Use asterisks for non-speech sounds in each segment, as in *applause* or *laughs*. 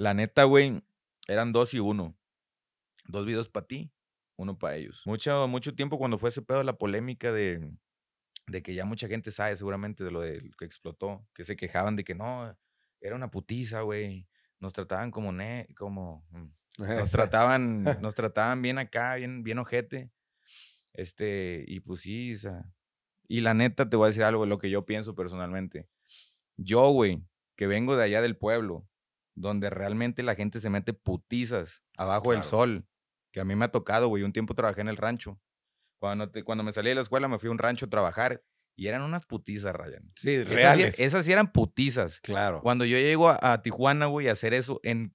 La neta, güey, eran dos y uno. Dos videos para ti, uno para ellos. Mucho, mucho tiempo cuando fue ese pedo la polémica de, de que ya mucha gente sabe seguramente de lo que explotó, que se quejaban de que no, era una putiza, güey. Nos trataban como ne, como mm, nos *laughs* trataban, nos trataban bien acá, bien, bien ojete. Este, y pues sí, o sea, y la neta te voy a decir algo, lo que yo pienso personalmente. Yo, güey, que vengo de allá del pueblo, donde realmente la gente se mete putizas abajo del sol. Que a mí me ha tocado, güey. Un tiempo trabajé en el rancho. Cuando, cuando me salí de la escuela me fui a un rancho a trabajar y eran unas putizas, Ryan. Sí, esas reales. esas, sí eran putizas. Claro. Cuando yo llego a, Tijuana, güey, a hacer eso en,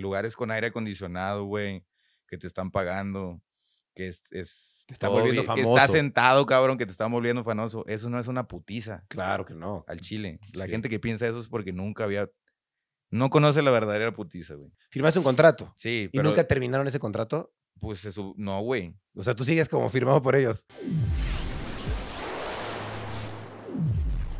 lugares con aire acondicionado, güey, que te están pagando, que es... está sentado, cabrón, que te están volviendo famoso. Eso no es una putiza. Claro que no. Al Chile. La gente que piensa eso es porque nunca había no conoce la verdadera putiza, güey. Firmaste un contrato. Sí, pero... ¿Y nunca terminaron ese contrato? Pues no, güey. O sea, tú sigues como firmado por ellos.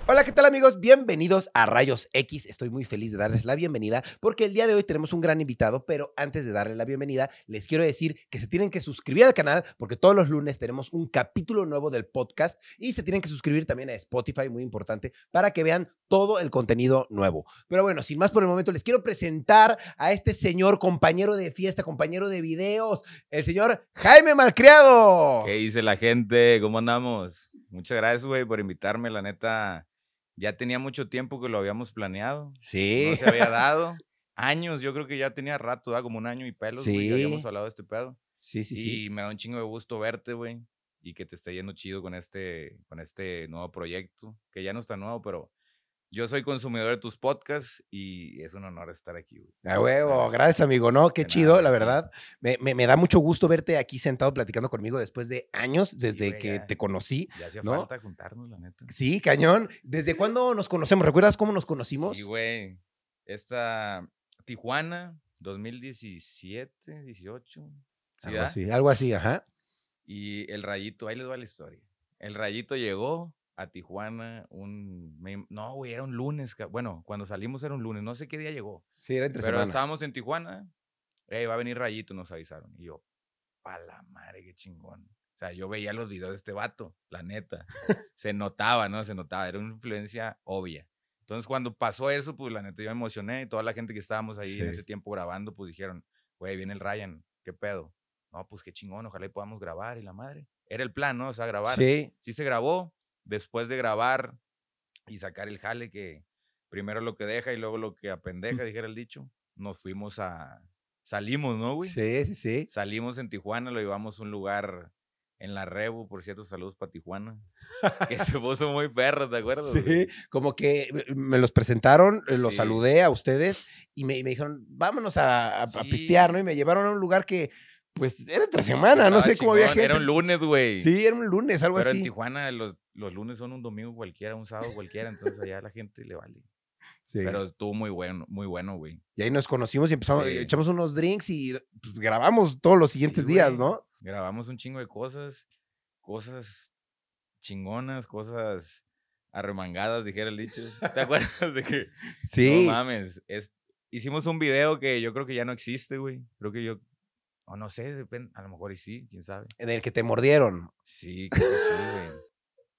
Hola, ¿qué tal amigos? Bienvenidos a Rayos X. Estoy muy feliz de darles la bienvenida porque el día de hoy tenemos un gran invitado, pero antes de darle la bienvenida, les quiero decir que se tienen que suscribir al canal porque todos los lunes tenemos un capítulo nuevo del podcast y se tienen que suscribir también a Spotify, muy importante, para que vean todo el contenido nuevo. Pero bueno, sin más por el momento, les quiero presentar a este señor compañero de fiesta, compañero de videos, el señor Jaime Malcriado. ¿Qué dice la gente? ¿Cómo andamos? Muchas gracias, güey, por invitarme, la neta ya tenía mucho tiempo que lo habíamos planeado. Sí. No se había *laughs* dado. Años, yo creo que ya tenía rato, ¿verdad? como un año y pelos, sí. ya habíamos hablado de este pedo. Sí, sí, sí. Y me da un chingo de gusto verte, güey, y que te esté yendo chido con este, con este nuevo proyecto, que ya no está nuevo, pero yo soy consumidor de tus podcasts y es un honor estar aquí. A huevo, gracias amigo, ¿no? Qué chido, la verdad. Me, me, da mucho gusto verte aquí sentado platicando conmigo después de años, desde que te conocí. Ya hacía falta juntarnos, la neta. Sí, cañón. ¿Desde cuándo nos conocemos? ¿Recuerdas cómo nos conocimos? Sí, güey. Esta Tijuana, 2017, 18. ¿sí, algo así, algo así, ajá. Y el rayito, ahí les va la historia. El rayito llegó, a Tijuana un... no, güey, era un lunes. Bueno, cuando salimos era un lunes. No sé qué día llegó. Sí, era entre Pero estábamos en Tijuana. Ey, va a venir Rayito, nos avisaron. Y yo, pa' la madre, qué chingón. O sea, yo veía los videos de este vato, la neta. *laughs* Se notaba, ¿no? Se notaba. Era una influencia obvia. Entonces, cuando pasó eso, pues la neta yo me emocioné y toda la gente que estábamos ahí en ese tiempo grabando, pues dijeron, güey, viene el Ryan, ¿qué pedo? No, pues qué chingón, ojalá y podamos grabar y la madre. Era el plan, ¿no? O sea, grabar. Sí. Sí se grabó después de grabar y sacar el jale que primero lo que deja y luego lo que apendeja, dijera el dicho, nos fuimos a, salimos, ¿no, güey? Sí, sí, sí. Salimos en Tijuana, lo llevamos a un lugar en la Rebu, por cierto, saludos para Tijuana. *laughs* que se puso muy perros, ¿de acuerdo? Sí, como que me los presentaron, eh, los saludé a ustedes y me, dijeron, vámonos a, a, pistear, ¿no? Y me llevaron a un lugar que pues era entre semana, no sé cómo había Era un lunes, güey. Sí, era un lunes, algo así. Pero en Tijuana los, lunes son un domingo cualquiera, un sábado cualquiera, entonces allá la gente le vale. Sí. Pero estuvo muy bueno, muy bueno, güey. Y ahí nos conocimos y empezamos, echamos unos drinks y pues, grabamos todos los siguientes días, ¿no? Grabamos un chingo de cosas, cosas chingonas, cosas arremangadas, dijera el dicho. ¿Te acuerdas de que? *laughs* Sí. No mames, hicimos un video que yo creo que ya no existe, güey. Creo que yo o no sé, depende, a lo mejor y sí, quién sabe. En el que te mordieron. Sí, que sí, güey.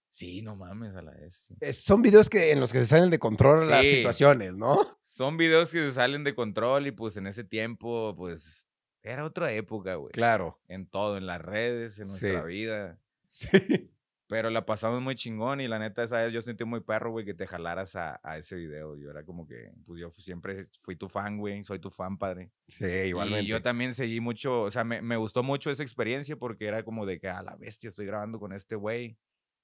Sí, no mames, a la vez. Eh, son videos que, en los que se salen de control las situaciones, ¿no? *laughs* Son videos que se salen de control y pues en ese tiempo, pues era otra época, güey. Claro. En todo, en las redes, en nuestra vida. *laughs* Sí. Pero la pasamos muy chingón y la neta, esa vez yo sentí muy perro, güey, que te jalaras a, a, ese video. Yo era como que, pues yo siempre fui tu fan, güey, soy tu fan, padre. Sí, igualmente. Y yo también seguí mucho, o sea, me, gustó mucho esa experiencia porque era como de que a la bestia estoy grabando con este güey,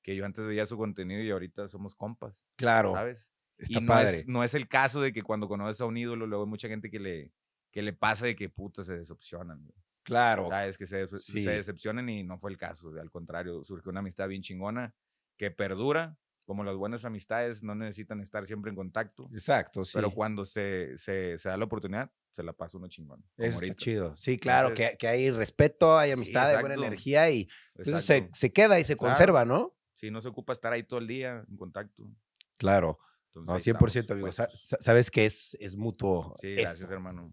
que yo antes veía su contenido y ahorita somos compas. Claro. ¿Sabes? Está padre. no es el caso de que cuando conoces a un ídolo, luego hay mucha gente que le, que le pasa de que puta se decepcionan, Claro. Sabes, que se, se decepcionen y no fue el caso. al contrario, surgió una amistad bien chingona que perdura. Como las buenas amistades no necesitan estar siempre en contacto. Exacto, sí. Pero cuando se, se, da la oportunidad, se la pasa uno chingón. Eso chido. Sí, claro, que, hay respeto, hay amistad, hay buena energía y pues, se, se, queda y se conserva, ¿no? Sí, no se ocupa estar ahí todo el día en contacto. Claro. 100%, amigo. Sabes que es, es mutuo. Sí, gracias, hermano.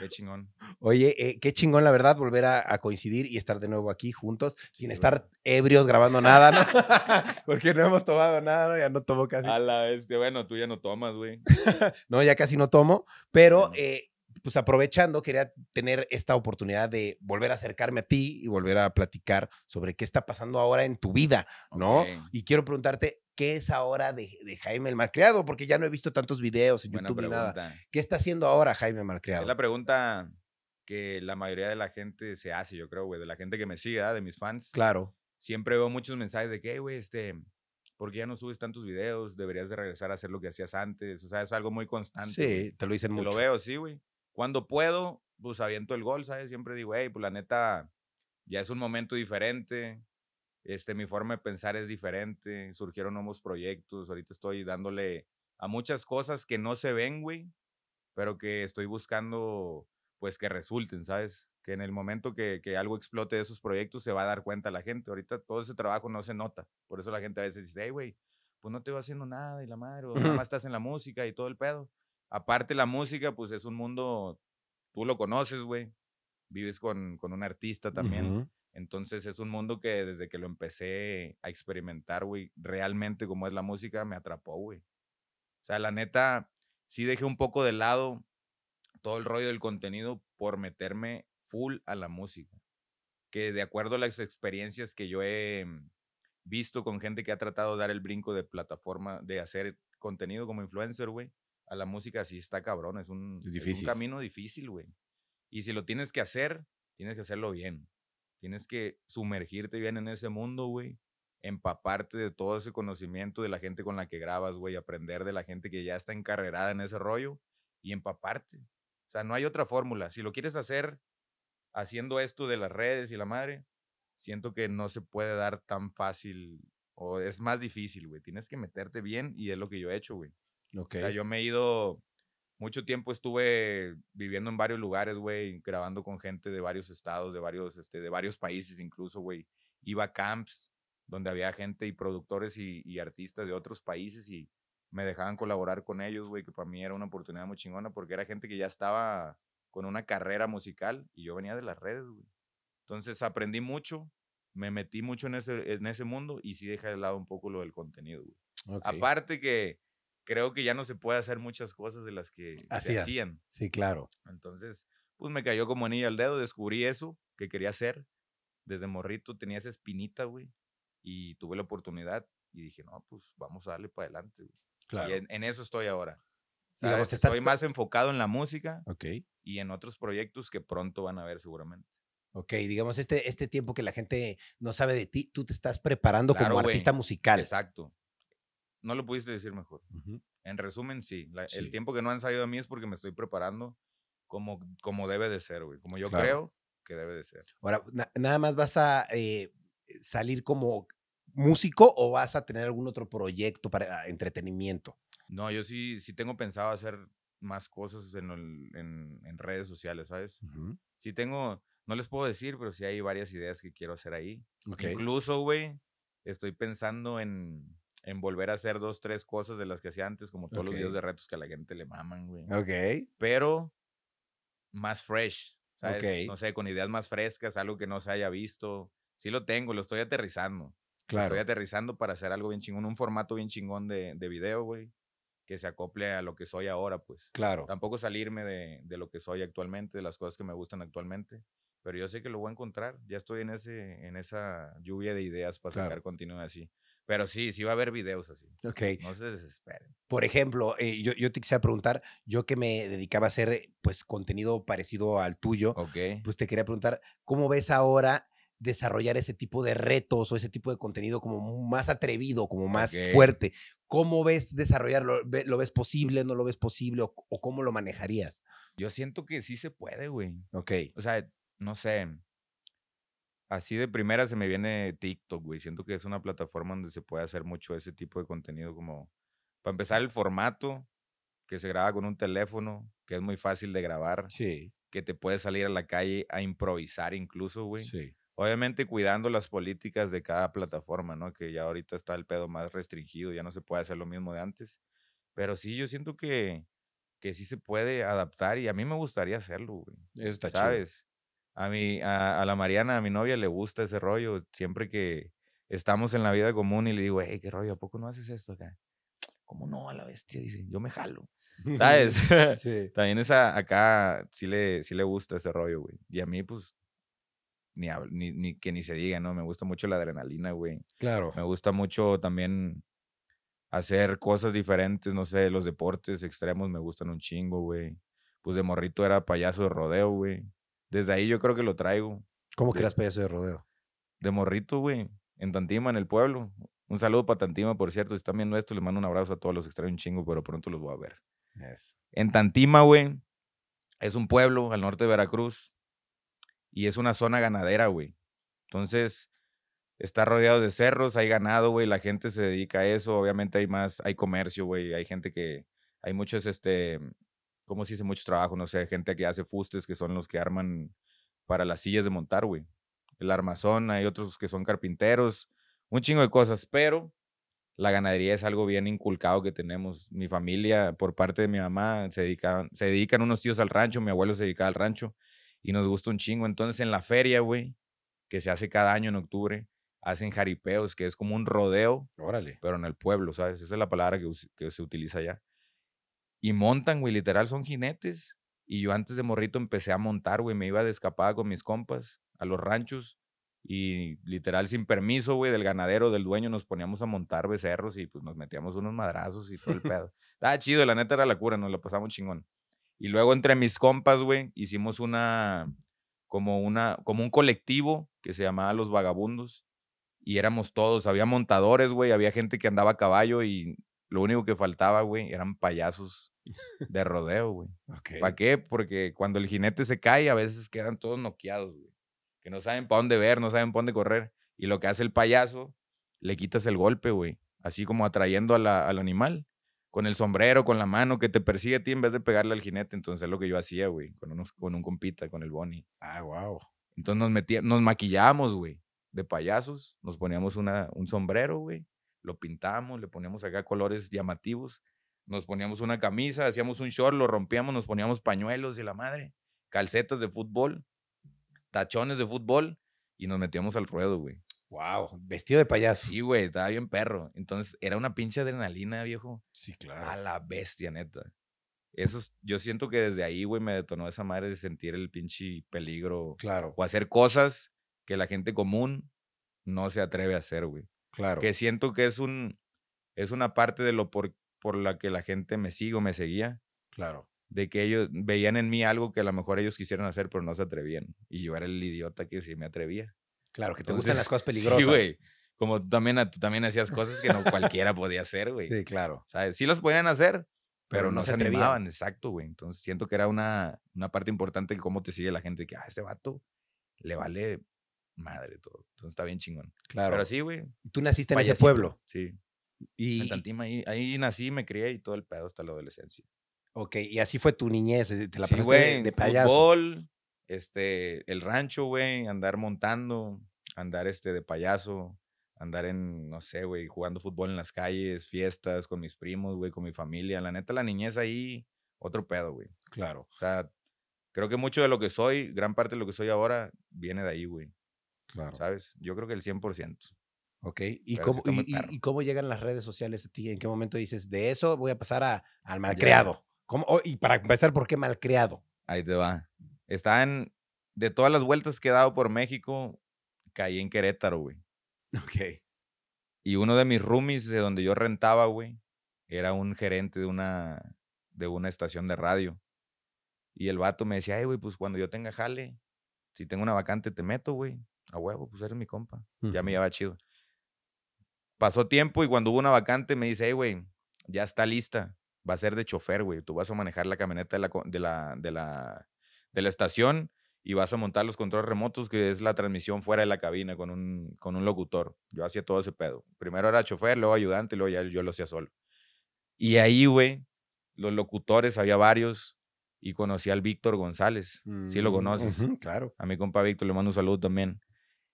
qué *laughs* chingón. Oye, eh, qué chingón, la verdad, volver a, coincidir y estar de nuevo aquí juntos, sin estar ebrios grabando nada, ¿no? *laughs* Porque no hemos tomado nada, ya no tomo casi. A la vez, bueno, tú ya no tomas, güey. *laughs* no, ya casi no tomo, pero. Eh, pues aprovechando, quería tener esta oportunidad de volver a acercarme a ti y volver a platicar sobre qué está pasando ahora en tu vida, ¿no? Y quiero preguntarte, ¿Qué es ahora de, Jaime el Malcriado? Porque ya no he visto tantos videos en YouTube ni nada. ¿Qué está haciendo ahora Jaime Malcriado? Es la pregunta que la mayoría de la gente se hace, yo creo, güey, de la gente que me sigue, de mis fans. Claro. Siempre veo muchos mensajes de que, güey, este, ¿por qué ya no subes tantos videos? Deberías de regresar a hacer lo que hacías antes. O sea, es algo muy constante. Sí, te lo dicen mucho. Lo veo, sí, güey. Cuando puedo, pues aviento el gol, ¿sabes? Siempre digo, hey, pues la neta, ya es un momento diferente este, mi forma de pensar es diferente, surgieron nuevos proyectos, ahorita estoy dándole a muchas cosas que no se ven, güey, pero que estoy buscando, pues, que resulten, ¿sabes? Que en el momento que, algo explote de esos proyectos se va a dar cuenta la gente. Ahorita todo ese trabajo no se nota, por eso la gente a veces dice, hey, güey, pues no te va haciendo nada y la madre, o nada más estás en la música y todo el pedo. Aparte la música, pues es un mundo, tú lo conoces, güey, vives con, con un artista también. Entonces es un mundo que desde que lo empecé a experimentar, güey, realmente como es la música, me atrapó, güey. O sea, la neta, sí dejé un poco de lado todo el rollo del contenido por meterme full a la música. Que de acuerdo a las experiencias que yo he mm, visto con gente que ha tratado de dar el brinco de plataforma, de hacer contenido como influencer, güey, a la música sí está cabrón. Es un, camino difícil, güey. Y si lo tienes que hacer, tienes que hacerlo bien. Tienes que sumergirte bien en ese mundo, güey. Empaparte de todo ese conocimiento de la gente con la que grabas, güey. Aprender de la gente que ya está encarrerada en ese rollo y empaparte. O sea, no hay otra fórmula. Si lo quieres hacer haciendo esto de las redes y la madre, siento que no se puede dar tan fácil o es más difícil, güey. Tienes que meterte bien y es lo que yo he hecho, güey. Okay. O sea, yo me he ido mucho tiempo estuve viviendo en varios lugares, güey, grabando con gente de varios estados, de varios, este, de varios países incluso, güey. Iba a camps donde había gente y productores y, artistas de otros países y me dejaban colaborar con ellos, güey, que para mí era una oportunidad muy chingona porque era gente que ya estaba con una carrera musical y yo venía de las redes, güey. Entonces aprendí mucho, me metí mucho en ese, en ese mundo y sí dejé de lado un poco lo del contenido, güey. Aparte que creo que ya no se puede hacer muchas cosas de las que se hacían. Sí, claro. Entonces, pues me cayó como anillo al dedo, descubrí eso que quería hacer. Desde morrito tenía esa espinita, güey, y tuve la oportunidad y dije, no, pues vamos a darle para adelante. Claro. Y en, eso estoy ahora. Digamos, Estoy más enfocado en la música okay. y en otros proyectos que pronto van a ver seguramente. Ok, digamos, este, este tiempo que la gente no sabe de ti, tú te estás preparando como artista musical. Exacto no lo pudiste decir mejor. En resumen, sí. El tiempo que no han salido a mí es porque me estoy preparando como, como debe de ser, güey. Como yo creo que debe de ser. Ahora, nada más vas a eh, salir como músico o vas a tener algún otro proyecto para ah, entretenimiento? No, yo sí, sí tengo pensado hacer más cosas en, redes sociales, ¿sabes? Sí tengo, no les puedo decir, pero sí hay varias ideas que quiero hacer ahí. Incluso, güey, estoy pensando en, en volver a hacer dos, tres cosas de las que hacía antes, como todos los videos de retos que a la gente le maman, güey. Ok. Pero más fresh, ¿sabes? No sé, con ideas más frescas, algo que no se haya visto. Sí lo tengo, lo estoy aterrizando. Claro. Lo estoy aterrizando para hacer algo bien chingón, un formato bien chingón de, de video, güey, que se acople a lo que soy ahora, pues. Claro. Tampoco salirme de, de lo que soy actualmente, de las cosas que me gustan actualmente pero yo sé que lo voy a encontrar. Ya estoy en, ese, en esa lluvia de ideas para sacar continuidad así. Pero sí, sí va a haber videos así. Ok. No se desesperen. Por ejemplo, eh, yo, te quisiera preguntar, yo que me dedicaba a hacer pues contenido parecido al tuyo, pues te quería preguntar, ¿cómo ves ahora desarrollar ese tipo de retos o ese tipo de contenido como más atrevido, como más fuerte? ¿Cómo ves desarrollarlo? ¿Lo ves posible, no lo ves posible o, cómo lo manejarías? Yo siento que sí se puede, güey. Ok. O sea, no sé, Así de primera se me viene TikTok, güey. Siento que es una plataforma donde se puede hacer mucho ese tipo de contenido, como para empezar el formato, que se graba con un teléfono, que es muy fácil de grabar. Sí. Que te puedes salir a la calle a improvisar incluso, güey. Obviamente cuidando las políticas de cada plataforma, ¿no? Que ya ahorita está el pedo más restringido, ya no se puede hacer lo mismo de antes. Pero sí, yo siento que, que sí se puede adaptar y a mí me gustaría hacerlo, güey. Eso está ¿Sabes? Chido a, a, la Mariana, a mi novia, le gusta ese rollo. Siempre que estamos en la vida común y le digo, hey, qué rollo, ¿a poco no haces esto acá? ¿Cómo no? A la bestia, dice, yo me jalo. ¿Sabes? *laughs* *laughs* sí. También esa acá sí le, sí le gusta ese rollo, güey. Y a mí, pues, ni, ni, ni, que ni se diga, ¿no? Me gusta mucho la adrenalina, güey. Claro. Me gusta mucho también hacer cosas diferentes, no sé, los deportes extremos me gustan un chingo, güey. Pues de morrito era payaso de rodeo, güey. Desde ahí yo creo que lo traigo. ¿Cómo que para payaso de rodeo? De morrito, güey. En Tantima, en el pueblo. Un saludo para Tantima, por cierto. Si están viendo esto, les mando un abrazo a todos los extraño un chingo, pero pronto los voy a ver. En Tantima, güey, es un pueblo al norte de Veracruz y es una zona ganadera, güey. Entonces, está rodeado de cerros, hay ganado, güey, la gente se dedica a eso, obviamente hay más, hay comercio, güey, hay gente que, hay muchos, este, como se hace Mucho trabajo, no sé, gente que hace fustes, que son los que arman para las sillas de montar, güey. El armazón, hay otros que son carpinteros, un chingo de cosas, pero la ganadería es algo bien inculcado que tenemos. Mi familia, por parte de mi mamá, se dedican, se dedican unos tíos al rancho, mi abuelo se dedica al rancho y nos gusta un chingo. Entonces en la feria, güey, que se hace cada año en octubre, hacen jaripeos, que es como un rodeo, Órale. pero en el pueblo, ¿sabes? Esa es la palabra que, que se utiliza allá. Y montan, güey, literal, son jinetes. Y yo antes de morrito empecé a montar, güey, me iba de escapada con mis compas a los ranchos. Y literal, sin permiso, güey, del ganadero, del dueño, nos poníamos a montar becerros y pues nos metíamos unos madrazos y todo el *laughs* pedo. Estaba chido, la neta era la cura, nos lo pasamos chingón. Y luego entre mis compas, güey, hicimos una, como una, como un colectivo que se llamaba Los Vagabundos. Y éramos todos, había montadores, güey, había gente que andaba a caballo y lo único que faltaba, güey, eran payasos de rodeo, güey. ¿Para qué? Porque cuando el jinete se cae, a veces quedan todos noqueados, güey. Que no saben para dónde ver, no saben para dónde correr. Y lo que hace el payaso, le quitas el golpe, güey. Así como atrayendo al animal. Con el sombrero, con la mano, que te persigue a ti en vez de pegarle al jinete. Entonces es lo que yo hacía, güey. Con, unos, con un compita, con el boni. Ah, wow. Entonces nos, metía, nos maquillamos, güey. De payasos. Nos poníamos una, un sombrero, güey lo pintamos, le poníamos acá colores llamativos, nos poníamos una camisa, hacíamos un short, lo rompíamos, nos poníamos pañuelos y la madre, calcetas de fútbol, tachones de fútbol y nos metíamos al ruedo, güey. Wow, vestido de payaso. Sí, güey, estaba bien perro. Entonces, era una pinche adrenalina, viejo. Sí, claro. A la bestia, neta. Eso yo siento que desde ahí, güey, me detonó esa madre de sentir el pinche peligro. Claro. O hacer cosas que la gente común no se atreve a hacer, güey. Claro. Que siento que es, un, es una parte de lo por, la que la gente me sigue o me seguía. Claro. De que ellos veían en mí algo que a lo mejor ellos quisieran hacer, pero no se atrevían. Y yo era el idiota que sí me atrevía. Claro, que te gustan las cosas *laughs* peligrosas. Sí, güey. Como también, tú también hacías cosas que no cualquiera podía hacer, güey. Sí, claro. ¿Sabes? Sí las podían hacer, pero, no, se, atrevían. animaban, exacto, güey. Entonces siento que era una, una parte importante de cómo te sigue la gente, que, ah, este vato le vale madre todo. Entonces está bien chingón. Claro. Pero sí, güey. ¿Tú naciste en ese pueblo? Sí. Y... ahí, ahí nací, me crié y todo el pedo hasta la adolescencia. Ok, y así fue tu niñez, eh, te la sí, pasaste de payaso. Fútbol, este, el rancho, güey, andar montando, andar este de payaso, andar en, no sé, güey, jugando fútbol en las calles, fiestas con mis primos, güey, con mi familia. La neta, la niñez ahí, otro pedo, güey. Claro. O sea, creo que mucho de lo que soy, gran parte de lo que soy ahora, viene de ahí, güey. Claro. ¿Sabes? Yo creo que el 100%. Ok, ¿Y cómo, y, cómo llegan las redes sociales a ti? ¿En qué momento dices, de eso voy a pasar al malcriado? ¿Cómo? y para empezar, ¿por qué malcriado? Ahí te va. están de todas las vueltas que he dado por México, caí en Querétaro, güey. *laughs* Ok. Y uno de mis roomies de donde yo rentaba, güey, era un gerente de una, de una estación de radio. Y el vato me decía, ay, güey, pues cuando yo tenga jale, si tengo una vacante te meto, güey a huevo, pues eres mi compa. Ya me llevaba chido. Pasó tiempo y cuando hubo una vacante me dice, hey, güey, ya está lista. Va a ser de chofer, güey. Tú vas a manejar la camioneta de la, de la, de la, estación y vas a montar los controles remotos, que es la transmisión fuera de la cabina con un, con un locutor. Yo hacía todo ese pedo. Primero era chofer, luego ayudante, luego ya yo lo hacía solo. Y ahí, güey, los locutores, había varios, y conocí al Víctor González. si lo mm, conoces. claro. A mi compa Víctor le mando un saludo también.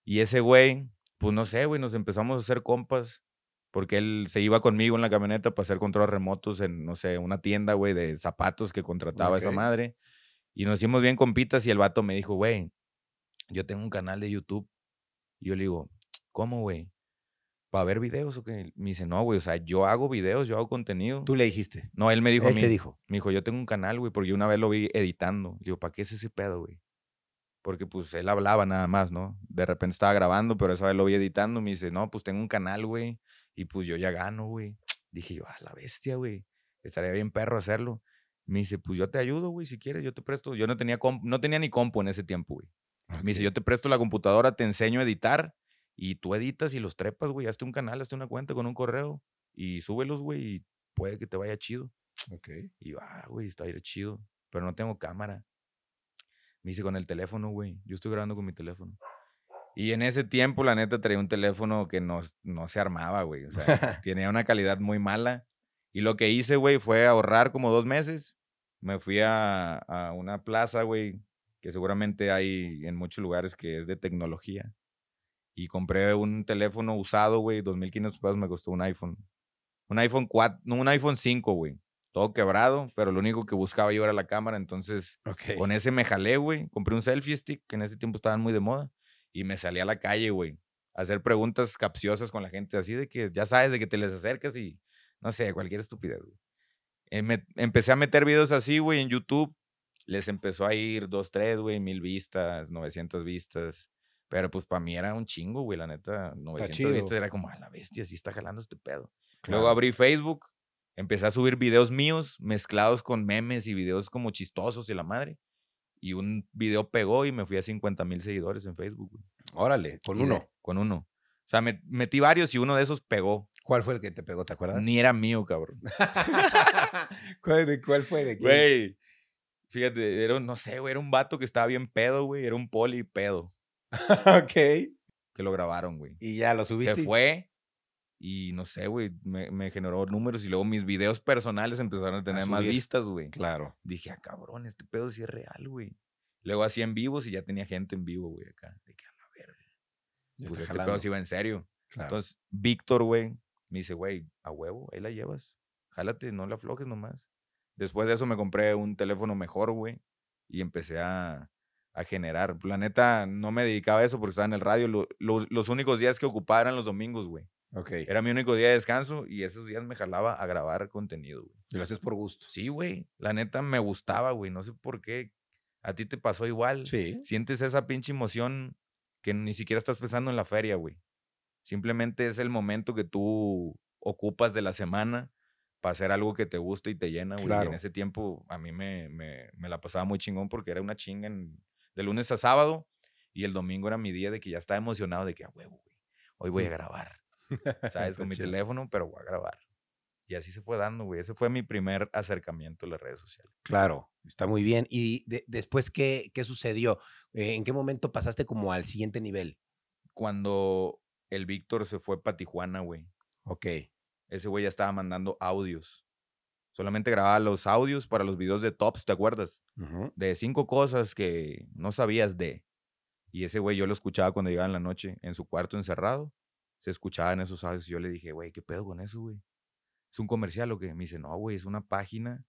Y ese güey, pues no sé, güey, nos empezamos a hacer compas porque él se iba conmigo en la camioneta para hacer controles remotos en, no sé, una tienda, güey, de zapatos que contrataba esa madre. Y nos hicimos bien compitas y el vato me dijo, güey, yo tengo un canal de YouTube. Y yo le digo, ¿cómo, güey? ¿Para ver videos o qué? Me dice, no, güey, o sea, yo hago videos, yo hago contenido. ¿Tú le dijiste? No, él me dijo a mí. te dijo? Me dijo, yo tengo un canal, güey, porque yo una vez lo vi editando. Le digo, ¿para qué es ese pedo, güey? porque pues él hablaba nada más, ¿no? De repente estaba grabando, pero esa vez lo vi editando, me dice, no, pues tengo un canal, güey, y pues yo ya gano, güey. *tsk* Dije yo, a la bestia, güey, estaría bien perro hacerlo. Me dice, pues yo te ayudo, güey, si quieres, yo te presto. Yo no tenía, no tenía ni compu en ese tiempo, güey. Me dice, yo te presto la computadora, te enseño a editar, y tú editas y los trepas, güey, hazte un canal, hazte una cuenta con un correo, y súbelos, güey, y puede que te vaya chido. Ok. Y va, ah, güey, está ir chido, pero no tengo cámara. Me hice con el teléfono, güey. Yo estoy grabando con mi teléfono. Y en ese tiempo, la neta, traía un teléfono que no, no se armaba, güey. O sea, *laughs* tenía una calidad muy mala. Y lo que hice, güey, fue ahorrar como dos meses. Me fui a, a una plaza, güey, que seguramente hay en muchos lugares que es de tecnología. Y compré un teléfono usado, güey. 2.500 pesos me costó un iPhone. Un iPhone 4, no, un iPhone 5, güey todo quebrado, pero lo único que buscaba yo era la cámara, entonces con ese me jalé, güey, compré un selfie stick, que en ese tiempo estaban muy de moda, y me salí a la calle, güey, hacer preguntas capciosas con la gente, así de que ya sabes, de que te les acercas y no sé, cualquier estupidez, güey. Eh, empecé a meter videos así, güey, en YouTube, les empezó a ir dos, tres, güey, mil vistas, 900 vistas. Pero pues para mí era un chingo, güey, la neta. 900 vistas era como, a la bestia, si está jalando este pedo. Luego abrí Facebook, empecé a subir videos míos mezclados con memes y videos como chistosos y la madre. Y un video pegó y me fui a 50 mil seguidores en Facebook. Órale, con uno. con uno. O sea, me, metí varios y uno de esos pegó. ¿Cuál fue el que te pegó, te acuerdas? Ni era mío, cabrón. *laughs* ¿Cuál, de, ¿Cuál, fue de quién? Güey, fíjate, era, no sé, güey, era un vato que estaba bien pedo, güey. Era un poli pedo. *laughs* ok. Que lo grabaron, güey. Y ya lo subiste. Se fue y no sé, güey, me, generó números y luego mis videos personales empezaron a tener más vistas, güey. Claro. Dije, ah, cabrón, este pedo sí es real, güey. Luego hacía en vivos y ya tenía gente en vivo, güey, acá. Dije, a ver, Pues este pedo sí iba en serio. Claro. Entonces, Víctor, güey, me dice, güey, a huevo, ahí la llevas. Jálate, no la aflojes nomás. Después de eso me compré un teléfono mejor, güey, y empecé a, a generar. La neta, no me dedicaba a eso porque estaba en el radio. los únicos días que ocupaba eran los domingos, güey. Era mi único día de descanso y esos días me jalaba a grabar contenido, Gracias por gusto. Sí, güey. La neta me gustaba, güey. No sé por qué. A ti te pasó igual. Sí. Sientes esa pinche emoción que ni siquiera estás pensando en la feria, güey. Simplemente es el momento que tú ocupas de la semana para hacer algo que te gusta y te llena, güey. en ese tiempo a mí me, la pasaba muy chingón porque era una chinga de lunes a sábado y el domingo era mi día de que ya estaba emocionado de que, a huevo, güey, hoy voy a grabar. *laughs* ¿sabes? Con mi teléfono, pero voy a grabar. Y así se fue dando, güey. Ese fue mi primer acercamiento a las redes sociales. Claro, está muy bien. ¿Y después qué, qué sucedió? Eh, ¿En qué momento pasaste como al siguiente nivel? Cuando el Víctor se fue para Tijuana, güey. Ok. Ese güey ya estaba mandando audios. Solamente grababa los audios para los videos de tops, ¿te acuerdas? De cinco cosas que no sabías de. Y ese güey yo lo escuchaba cuando llegaba en la noche en su cuarto encerrado se escuchaba en esos audios. Y yo le dije, güey, ¿qué pedo con eso, güey? ¿Es un comercial o qué? Me dice, no, güey, es una página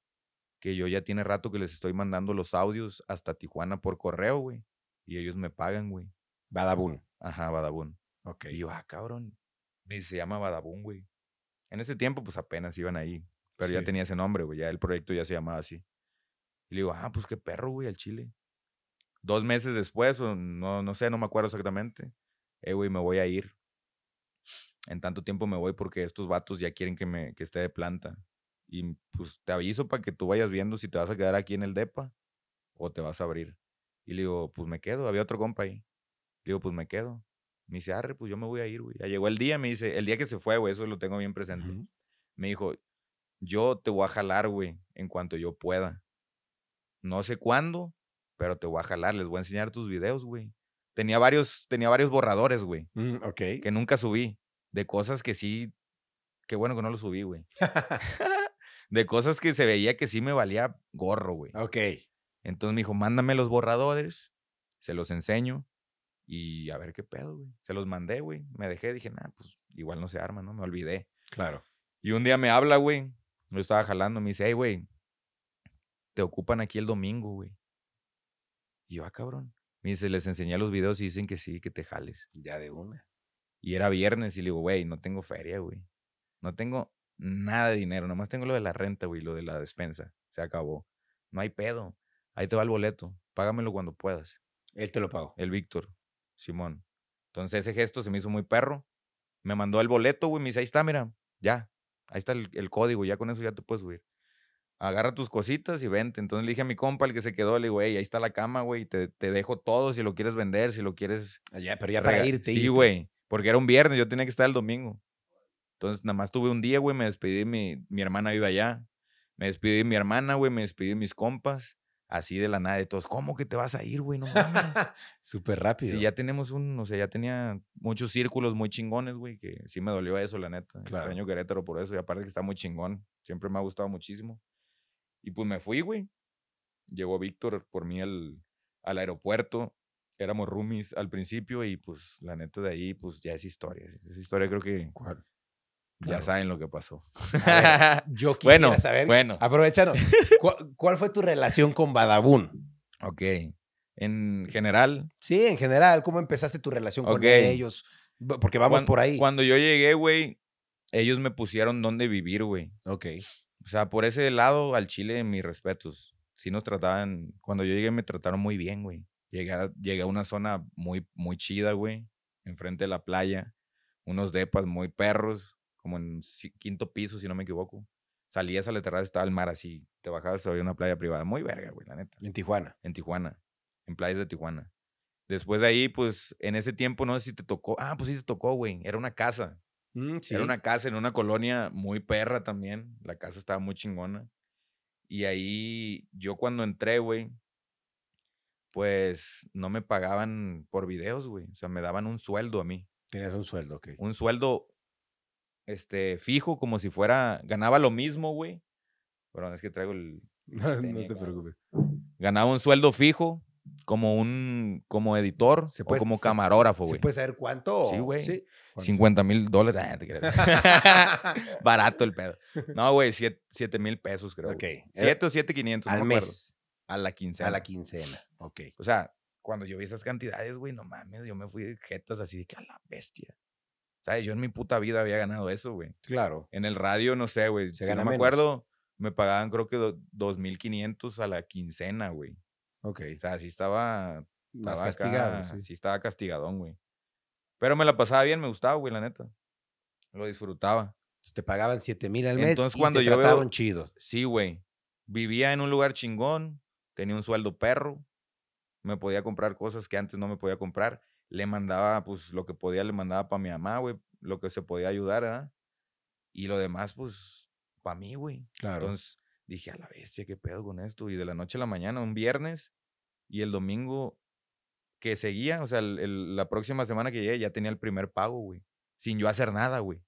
que yo ya tiene rato que les estoy mandando los audios hasta Tijuana por correo, güey. Y ellos me pagan, güey. Badabun. Ajá, Badabun. Ok. Y yo, ah, cabrón. Y se llama Badabun, güey. En ese tiempo, pues apenas iban ahí. Pero ya tenía ese nombre, güey. Ya el proyecto ya se llamaba así. Y le digo, ah, pues qué perro, güey, al Chile. Dos meses después, o no, no sé, no me acuerdo exactamente. Eh, güey, me voy a ir en tanto tiempo me voy porque estos vatos ya quieren que, me, que esté de planta. Y pues te aviso para que tú vayas viendo si te vas a quedar aquí en el DEPA o te vas a abrir. Y le digo, pues me quedo. Había otro compa ahí. Le digo, pues me quedo. Me dice, arre, pues yo me voy a ir, güey. Ya llegó el día, me dice, el día que se fue, güey, eso lo tengo bien presente. Me dijo, yo te voy a jalar, güey, en cuanto yo pueda. No sé cuándo, pero te voy a jalar. Les voy a enseñar tus videos, güey. Tenía varios, tenía varios borradores, güey. Mm, ok. Que nunca subí de cosas que sí, qué bueno que no lo subí, güey. *laughs* *laughs* de cosas que se veía que sí me valía gorro, güey. Ok. Entonces me dijo, mándame los borradores, se los enseño y a ver qué pedo, güey. Se los mandé, güey. Me dejé, dije, nah, pues igual no se arma, ¿no? Me olvidé. Claro. Y un día me habla, güey. Lo estaba jalando, me dice, hey, güey, te ocupan aquí el domingo, güey. Y yo, ah, cabrón. Me dice, les enseñé los videos y dicen que sí, que te jales. Ya de una. Y era viernes y le digo, güey, no tengo feria, güey. No tengo nada de dinero, nomás tengo lo de la renta, güey, lo de la despensa. Se acabó. No hay pedo. Ahí te va el boleto. Págamelo cuando puedas. Él te lo pagó. El Víctor, Simón. Entonces ese gesto se me hizo muy perro. Me mandó el boleto, güey, me dice, ahí está, mira, ya. Ahí está el, código, ya con eso ya te puedes subir agarra tus cositas y vente. Entonces le dije a mi compa, el que se quedó, le digo, güey, ahí está la cama, güey, te, dejo todo si lo quieres vender, si lo quieres... Allá, ah, pero ya para irte. Sí, güey. Porque era un viernes, yo tenía que estar el domingo. Entonces, nada más tuve un día, güey, me despedí, mi, mi hermana vive allá. Me despedí de mi hermana, güey, me despedí de mis compas. Así de la nada, de todos, ¿cómo que te vas a ir, güey? No mames. *laughs* Súper rápido. Sí, ya tenemos un, o sea, ya tenía muchos círculos muy chingones, güey, que sí me dolió eso, la neta. Claro. Extraño Querétaro por eso, y aparte que está muy chingón. Siempre me ha gustado muchísimo. Y pues me fui, güey. Llegó Víctor por mí al aeropuerto éramos roomies al principio y pues la neta de ahí pues ya es historia. Es historia creo que ¿Cuál? ya saben lo que pasó. *laughs* yo quisiera bueno, saber, bueno. aprovechanos, *laughs* ¿cuál, fue tu relación con Badabun? Ok, en general. Sí, en general, ¿cómo empezaste tu relación con ellos? Porque vamos por ahí. Cuando yo llegué, güey, ellos me pusieron dónde vivir, güey. Ok. O sea, por ese lado, al Chile, mis respetos. Sí nos trataban, cuando yo llegué me trataron muy bien, güey. Llegué a, una zona muy, muy chida, güey, enfrente de la playa. Unos depas muy perros, como en quinto piso, si no me equivoco. Salías a la terraza, estaba el mar así. Te bajabas, había una playa privada. Muy verga, güey, la neta. En Tijuana. En Tijuana. En playas de Tijuana. Después de ahí, pues, en ese tiempo, no sé si te tocó. Ah, pues sí te tocó, güey. Era una casa. Mm, era una casa en una colonia muy perra también. La casa estaba muy chingona. Y ahí, yo cuando entré, güey, pues no me pagaban por videos, güey. O sea, me daban un sueldo a mí. Tienes un sueldo, ok. Un sueldo este, fijo, como si fuera. Ganaba lo mismo, güey. Perdón, es que traigo el. *laughs* no, te preocupes. Ganaba un sueldo fijo, como un como editor o como camarógrafo, güey. ¿Se, puede saber cuánto? Sí, güey. 50 mil dólares. Ah, *laughs* Barato el pedo. No, güey, 7 mil pesos, creo. Ok. Eh, siete, 7 o 7,500. Al mes. A la quincena. A la quincena, ok. O sea, cuando yo vi esas cantidades, güey, no mames, yo me fui de jetas así de que a la bestia. ¿Sabes? Yo en mi puta vida había ganado eso, güey. Claro. En el radio, no sé, güey. si no me acuerdo, me pagaban creo que 2.500 a la quincena, güey. Ok. O sea, sí estaba... castigado, sí. estaba castigadón, güey. Pero me la pasaba bien, me gustaba, güey, la neta. Lo disfrutaba. te pagaban 7,000 al mes Entonces, cuando yo chido. Sí, güey. Vivía en un lugar chingón tenía un sueldo perro, me podía comprar cosas que antes no me podía comprar, le mandaba, pues lo que podía le mandaba para mi mamá, güey, lo que se podía ayudar, ¿verdad? Y lo demás, pues, para mí, güey. Claro. Entonces dije, a la bestia, ¿qué pedo con esto? Y de la noche a la mañana, un viernes y el domingo que seguía, o sea, la próxima semana que llegué ya tenía el primer pago, güey. Sin yo hacer nada, güey.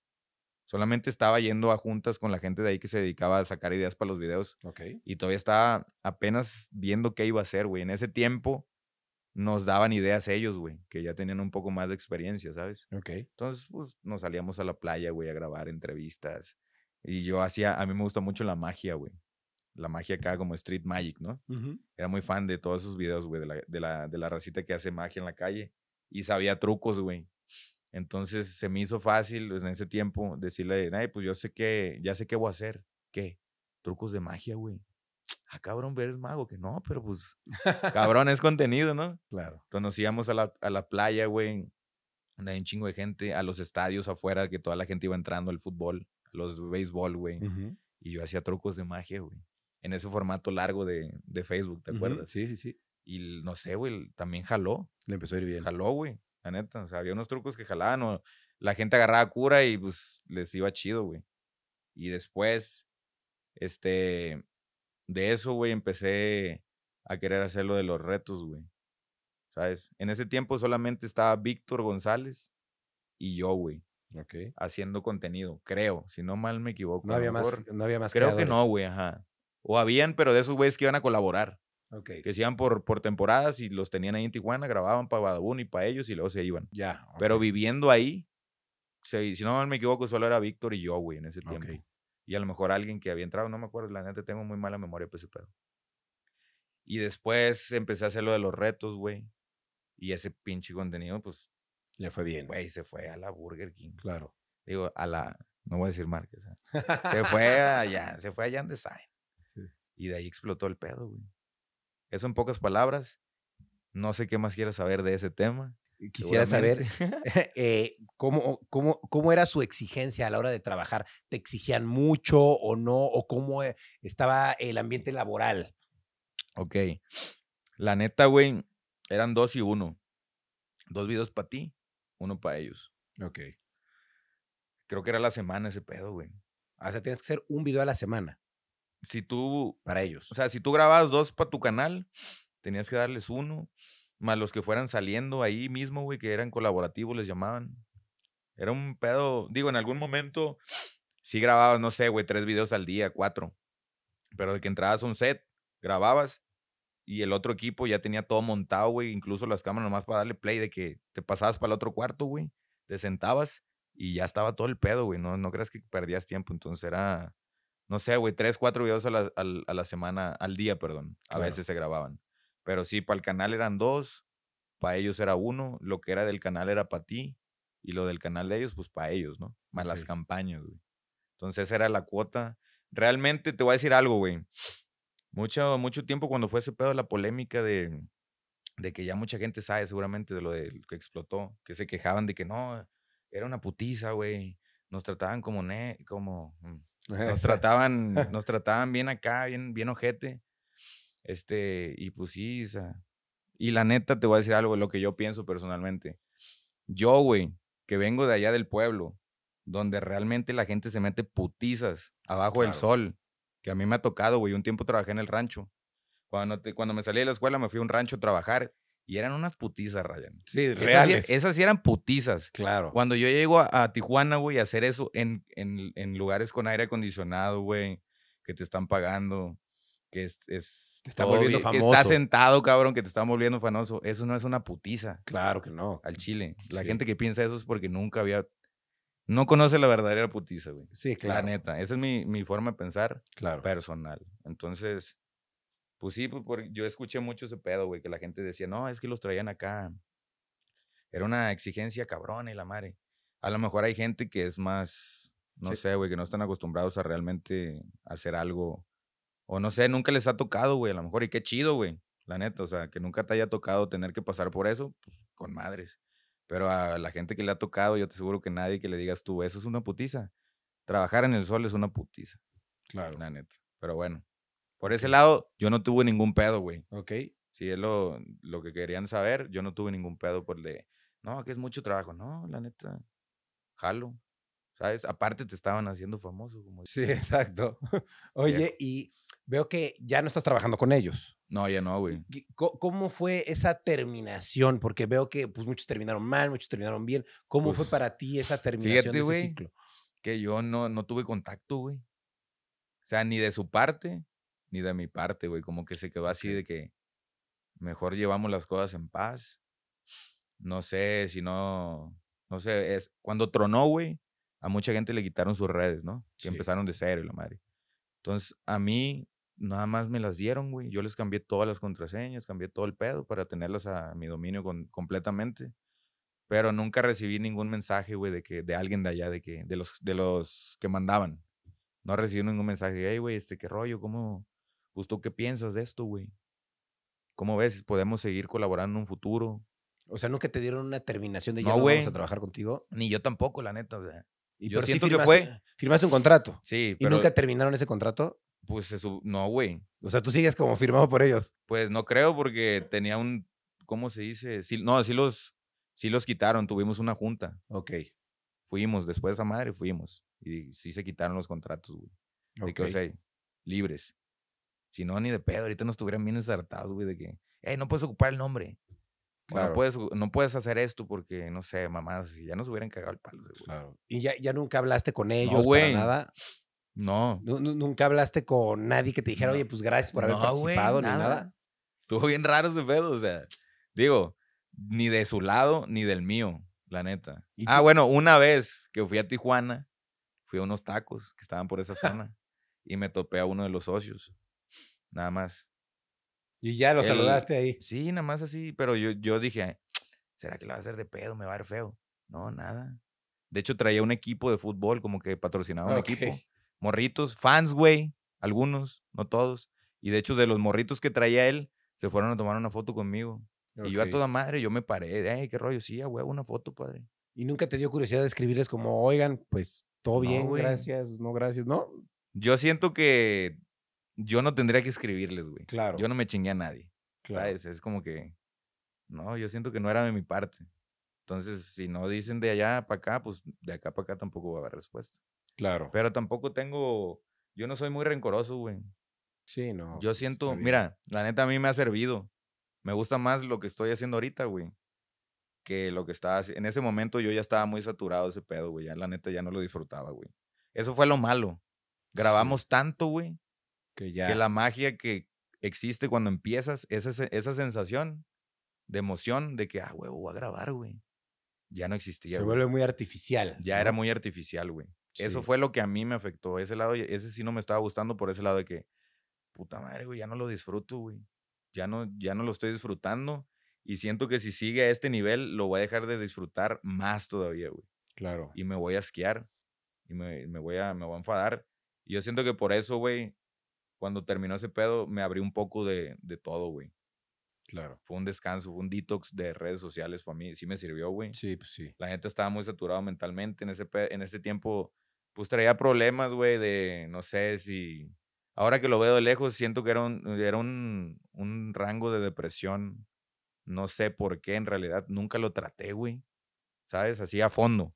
Solamente estaba yendo a juntas con la gente de ahí que se dedicaba a sacar ideas para los videos. Ok. Y todavía estaba apenas viendo qué iba a hacer, güey. En ese tiempo nos daban ideas ellos, güey, que ya tenían un poco más de experiencia, ¿sabes? Ok. Entonces, pues nos salíamos a la playa, güey, a grabar entrevistas. Y yo hacía, a mí me gusta mucho la magia, güey. La magia acá como Street Magic, ¿no? Era muy fan de todos esos videos, güey, de la, de, la, de la racita que hace magia en la calle. Y sabía trucos, güey. Entonces se me hizo fácil en ese tiempo decirle, ay, pues yo sé que, ya sé qué voy a hacer. ¿Qué? Trucos de magia, güey. Ah, cabrón, eres mago, que no, pero pues, cabrón, es contenido, ¿no? *laughs* Claro. Entonces nos íbamos a la, a la playa, güey. hay un chingo de gente, a los estadios afuera, que toda la gente iba entrando al fútbol, los béisbol, güey. Y yo hacía trucos de magia, güey. En ese formato largo de, de Facebook, ¿te acuerdas? Sí, sí, sí. Y no sé, güey, también jaló. Le empezó a ir bien. Jaló, güey. La neta, o sea, había unos trucos que jalaban o la gente agarraba cura y pues les iba chido, güey. Y después, este, de eso, güey, empecé a querer hacer lo de los retos, güey. ¿Sabes? En ese tiempo solamente estaba Víctor González y yo, güey. Ok. Haciendo contenido, creo, si no mal me equivoco. No había más, no había más Creo que no, güey, ajá. O habían, pero de esos güeyes que iban a colaborar. Que se iban por, por temporadas y los tenían ahí en Tijuana, grababan para Badabun y para ellos y luego se iban. Ya. Pero viviendo ahí, si no me equivoco, solo era Víctor y yo, güey, en ese tiempo. Y a lo mejor alguien que había entrado, no me acuerdo, la neta tengo muy mala memoria pues ese pedo. Y después empecé a hacer lo de los retos, güey. Y ese pinche contenido, pues. Le fue bien. Güey, se fue a la Burger King. Claro. Digo, a la. No voy a decir marcas. ¿eh? *laughs* se fue allá, se fue allá en Design. Y de ahí explotó el pedo, güey. Eso en pocas palabras. No sé qué más quieras saber de ese tema. Quisiera saber *laughs* *laughs* eh, ¿cómo, cómo, cómo era su exigencia a la hora de trabajar. ¿Te exigían mucho o no? ¿O cómo eh, estaba el ambiente laboral? Ok. La neta, güey, eran dos y uno. Dos videos para ti, uno para ellos. Ok. Creo que era la semana ese pedo, güey. Ah, o sea, tienes que hacer un video a la semana si tú. Para ellos. O sea, si tú grababas dos para tu canal, tenías que darles uno, más los que fueran saliendo ahí mismo, güey, que eran colaborativos, les llamaban. Era un pedo. Digo, en algún momento sí grababas, no sé, güey, tres videos al día, cuatro. Pero de que entrabas a un set, grababas y el otro equipo ya tenía todo montado, güey, incluso las cámaras nomás para darle play, de que te pasabas para el otro cuarto, güey, te sentabas y ya estaba todo el pedo, güey, no, no creas que perdías tiempo, entonces era, no sé, güey, tres, cuatro videos a la, semana, al día, perdón. A veces se grababan. Pero sí, para el canal eran dos, para ellos era uno, lo que era del canal era para ti y lo del canal de ellos, pues para ellos, ¿no? Más las campañas, güey. Entonces era la cuota. Realmente te voy a decir algo, güey. Mucho, mucho tiempo cuando fue ese pedo la polémica de, de que ya mucha gente sabe seguramente de lo que explotó, que se quejaban de que no, era una putiza, güey. Nos trataban como, ne como mm, nos *laughs* trataban, nos trataban bien acá, bien, bien ojete. Este, y pues sí, y la neta te voy a decir algo, lo que yo pienso personalmente. Yo, güey, que vengo de allá del pueblo, donde realmente la gente se mete putizas abajo del sol, que a mí me ha tocado, güey, un tiempo trabajé en el rancho. Cuando, cuando me salí de la escuela me fui a un rancho a trabajar y eran unas putizas, Ryan. Sí, esas reales. esas sí eran putizas. Claro. Cuando yo llego a, Tijuana, güey, a hacer eso en, en, lugares con aire acondicionado, güey, que te están pagando, que es... te está volviendo famoso. sentado, cabrón, que te están volviendo famoso. Eso no es una putiza. Claro que no. Al Chile. La gente que piensa eso es porque nunca había... No conoce la verdadera putiza, güey. Sí, claro. La neta. Esa es mi, mi forma de pensar claro. personal. Entonces pues sí, pues yo escuché mucho ese pedo, güey, que la gente decía, no, es que los traían acá. Era una exigencia cabrón y la madre. A lo mejor hay gente que es más, no sé, güey, que no están acostumbrados a realmente hacer algo. O no sé, nunca les ha tocado, güey, a lo mejor. Y qué chido, güey, la neta. O sea, que nunca te haya tocado tener que pasar por eso, pues con madres. Pero a la gente que le ha tocado, yo te aseguro que nadie que le digas tú, eso es una putiza. Trabajar en el sol es una putiza. Claro. La neta. Pero bueno. Por ese lado, yo no tuve ningún pedo, güey. Ok. Si es lo, que querían saber, yo no tuve ningún pedo por de, no, que es mucho trabajo. No, la neta, jalo. ¿Sabes? Aparte te estaban haciendo famoso. Como... Sí, exacto. *laughs* Oye, y veo que ya no estás trabajando con ellos. No, ya no, güey. ¿Cómo fue esa terminación? Porque veo que pues, muchos terminaron mal, muchos terminaron bien. ¿Cómo fue pues, para ti esa terminación de ese ciclo? Que yo no, no tuve contacto, güey. O sea, ni de su parte, ni de mi parte, güey. Como que se quedó así de que mejor llevamos las cosas en paz. No sé si no, no sé, es cuando tronó, güey, a mucha gente le quitaron sus redes, ¿no? Que empezaron de cero, la madre. Entonces, a mí nada más me las dieron, güey. Yo les cambié todas las contraseñas, cambié todo el pedo para tenerlas a mi dominio con, completamente. Pero nunca recibí ningún mensaje, güey, de que de alguien de allá, de que de los de los que mandaban. No recibí ningún mensaje, hey, güey, este qué rollo, cómo pues tú qué piensas de esto, güey. ¿Cómo ves? ¿Podemos seguir colaborando en un futuro? O sea, nunca te dieron una terminación de ya vamos a trabajar contigo. Ni yo tampoco, la neta. O y yo siento que fue. Firmaste un contrato. Sí. ¿Y nunca terminaron ese contrato? Pues no, güey. O sea, tú sigues como firmado por ellos. Pues no creo, porque tenía un. ¿Cómo se dice? no, sí los, sí los quitaron. Tuvimos una junta. Ok. Fuimos, después de esa madre, fuimos. Y sí se quitaron los contratos, güey. que, o sea, libres. Si no, ni de pedo, ahorita nos tuvieran bien ensartados, güey, de que, eh no puedes ocupar el nombre. No, puedes, hacer esto porque, no sé, mamás, ya nos hubieran cagado el palo, Claro. ¿Y ya, nunca hablaste con ellos no, para nada? No. ¿Nunca hablaste con nadie que te dijera, oye, pues gracias por haber participado nada. ni nada? Estuvo bien raro ese pedo, o sea, digo, ni de su lado ni del mío, la neta. Ah, bueno, una vez que fui a Tijuana, fui a unos tacos que estaban por esa zona y me topé a uno de los socios nada más. Y ya lo saludaste ahí. Sí, nada más así, pero yo, yo dije, ¿será que lo va a hacer de pedo? Me va a ver feo. No, nada. De hecho, traía un equipo de fútbol, como que patrocinaba un equipo. Morritos, fans, güey, algunos, no todos. Y de hecho, de los morritos que traía él, se fueron a tomar una foto conmigo. Y yo a toda madre, yo me paré. Ay, qué rollo, sí, güey, una foto, padre. ¿Y nunca te dio curiosidad de escribirles como, oigan, pues, todo bien, gracias, no, gracias, no? Yo siento que yo no tendría que escribirles, güey. Claro. Yo no me chingué a nadie. Claro. Es como que, no, yo siento que no era de mi parte. Entonces, si no dicen de allá para acá, pues de acá para acá tampoco va a haber respuesta. Claro. Pero tampoco tengo, yo no soy muy rencoroso, güey. Sí, no. Yo siento, mira, la neta a mí me ha servido. Me gusta más lo que estoy haciendo ahorita, güey. Que lo que estaba En ese momento yo ya estaba muy saturado de ese pedo, güey. Ya la neta ya no lo disfrutaba, güey. Eso fue lo malo. Grabamos tanto, güey, que, la magia que existe cuando empiezas, esa, esa sensación de emoción de que, ah, huevo, voy a grabar, güey. Ya no existía. Se vuelve muy artificial. Ya era muy artificial, güey. Eso fue lo que a mí me afectó. Ese lado, ese sí no me estaba gustando por ese lado de que, puta madre, güey, ya no lo disfruto, güey. Ya no, ya no lo estoy disfrutando. Y siento que si sigue a este nivel, lo voy a dejar de disfrutar más todavía, güey. Claro. Y me voy a esquiar. Y me, me voy, a, me voy a enfadar. Y yo siento que por eso, güey, cuando terminó ese pedo, me abrí un poco de, de todo, güey. Claro. Fue un descanso, fue un detox de redes sociales para mí. Sí me sirvió, güey. Sí, pues sí. La gente estaba muy saturada mentalmente. En ese, en ese tiempo, pues traía problemas, güey, de no sé si. Ahora que lo veo de lejos, siento que era un, era un, un rango de depresión. No sé por qué, en realidad nunca lo traté, güey. ¿Sabes? Así a fondo.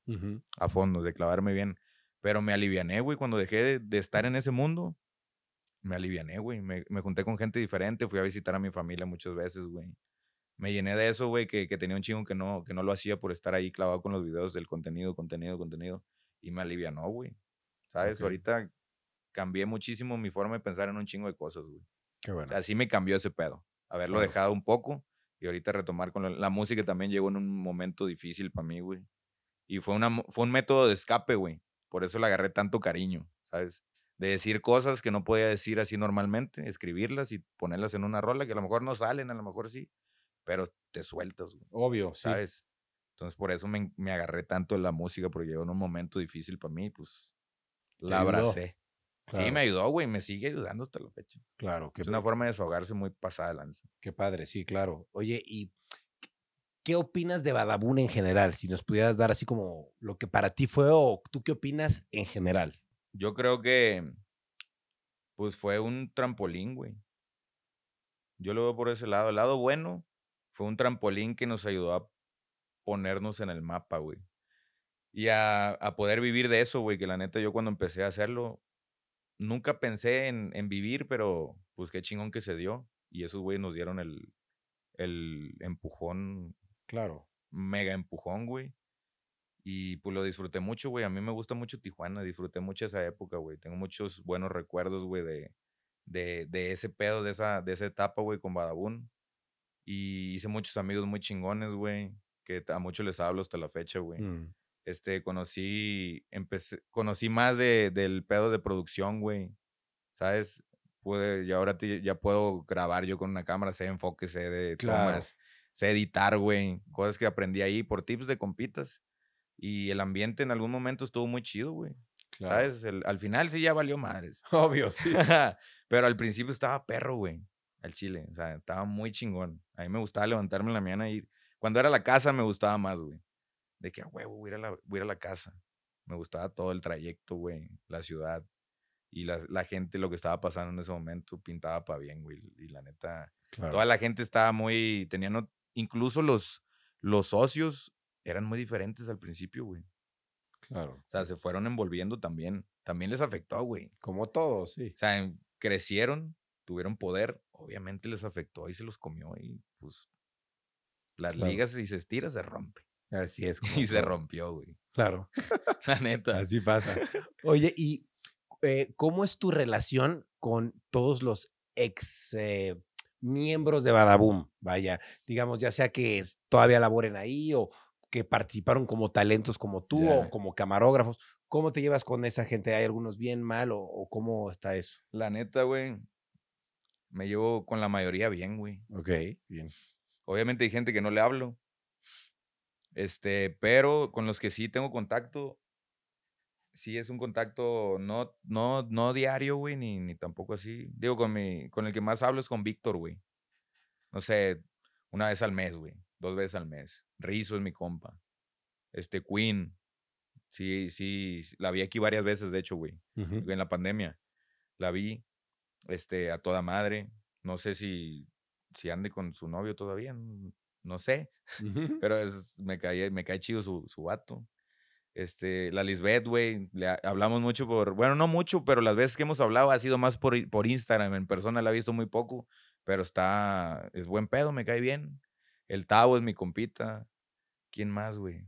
A fondo, de clavarme bien. Pero me aliviané, güey, cuando dejé de estar en ese mundo me aliviané, güey. Me, me, junté con gente diferente, fui a visitar a mi familia muchas veces, güey. Me llené de eso, güey, que, tenía un chingo que no, que no lo hacía por estar ahí clavado con los videos del contenido, contenido, contenido. Y me alivianó, güey. ¿Sabes? Ahorita cambié muchísimo mi forma de pensar en un chingo de cosas, güey. así me cambió ese pedo. Haberlo dejado un poco y ahorita retomar con la, música también llegó en un momento difícil para mí, güey. Y fue, una, fue un método de escape, güey. Por eso le agarré tanto cariño, ¿sabes? de decir cosas que no podía decir así normalmente, escribirlas y ponerlas en una rola que a lo mejor no salen, a lo mejor sí, pero te sueltas. Güey, Obvio, ¿sabes? Entonces por eso me, me, agarré tanto en la música, porque llegó en un momento difícil para mí, pues la abracé. Sí, me ayudó, güey, me sigue ayudando hasta la fecha. Claro, que es una forma de desahogarse muy pasada lanza. Qué padre, sí, claro. Oye, ¿y qué opinas de Badabun en general? Si nos pudieras dar así como lo que para ti fue o tú qué opinas en general yo creo que pues fue un trampolín, güey. Yo lo veo por ese lado. El lado bueno fue un trampolín que nos ayudó a ponernos en el mapa, güey. Y a, poder vivir de eso, güey, que la neta yo cuando empecé a hacerlo, nunca pensé en, en vivir, pero pues qué chingón que se dio. Y esos güey nos dieron el, el empujón. Claro. Mega empujón, güey. Y pues lo disfruté mucho, güey. A mí me gusta mucho Tijuana, disfruté mucho esa época, güey. Tengo muchos buenos recuerdos, güey, de, de, ese pedo, de esa, de esa etapa, güey, con Badabun. Y hice muchos amigos muy chingones, güey, que a muchos les hablo hasta la fecha, güey. Mm. Este, conocí, empecé, conocí más del pedo de producción, güey. ¿Sabes? Pude, y ahora ya puedo grabar yo con una cámara, sé enfoque, sé de claro. sé editar, güey. Cosas que aprendí ahí por tips de compitas y el ambiente en algún momento estuvo muy chido, güey. ¿Sabes? al final sí ya valió madres. *laughs* Obvio, *laughs* Pero al principio estaba perro, güey, al chile. O sea, estaba muy chingón. A mí me gustaba levantarme en la mañana y cuando era la casa me gustaba más, güey. De que, a huevo, voy a, ir a la, la casa. Me gustaba todo el trayecto, güey, la ciudad y la, gente, lo que estaba pasando en ese momento, pintaba para bien, güey. Y la neta, toda la gente estaba muy, tenían, incluso los, los socios eran muy diferentes al principio, güey. Claro. O sea, se fueron envolviendo también. También les afectó, güey. Como todos, sí. O sea, em, crecieron, tuvieron poder, obviamente les afectó y se los comió y pues las ligas y se estira se rompe. Así es. *laughs* y se rompió, güey. Claro. *laughs* La neta. Así pasa. Oye, ¿y eh, cómo es tu relación con todos los ex eh, miembros de Badaboom? Vaya, digamos, ya sea que todavía laboren ahí o, que participaron como talentos como tú o como camarógrafos. ¿Cómo te llevas con esa gente? ¿Hay algunos bien, mal o, cómo está eso? La neta, güey, me llevo con la mayoría bien, güey. Ok, bien. Obviamente hay gente que no le hablo. Este, pero con los que sí tengo contacto, sí es un contacto no, no, no diario, güey, ni, ni tampoco así. Digo, con, mi, con el que más hablo es con Víctor, güey. No sé, una vez al mes, güey dos veces al mes. Rizo es mi compa. Este Queen. Sí, sí, la vi aquí varias veces, de hecho, güey. En la pandemia. La vi este, a toda madre. No sé si, si ande con su novio todavía. No sé. *laughs* Pero es, me, cae, me cae chido su, su vato. Este, la Lisbeth, güey, hablamos mucho por, bueno, no mucho, pero las veces que hemos hablado ha sido más por, por Instagram, en persona la he visto muy poco, pero está, es buen pedo, me cae bien. El Tavo es mi compita. ¿Quién más, güey?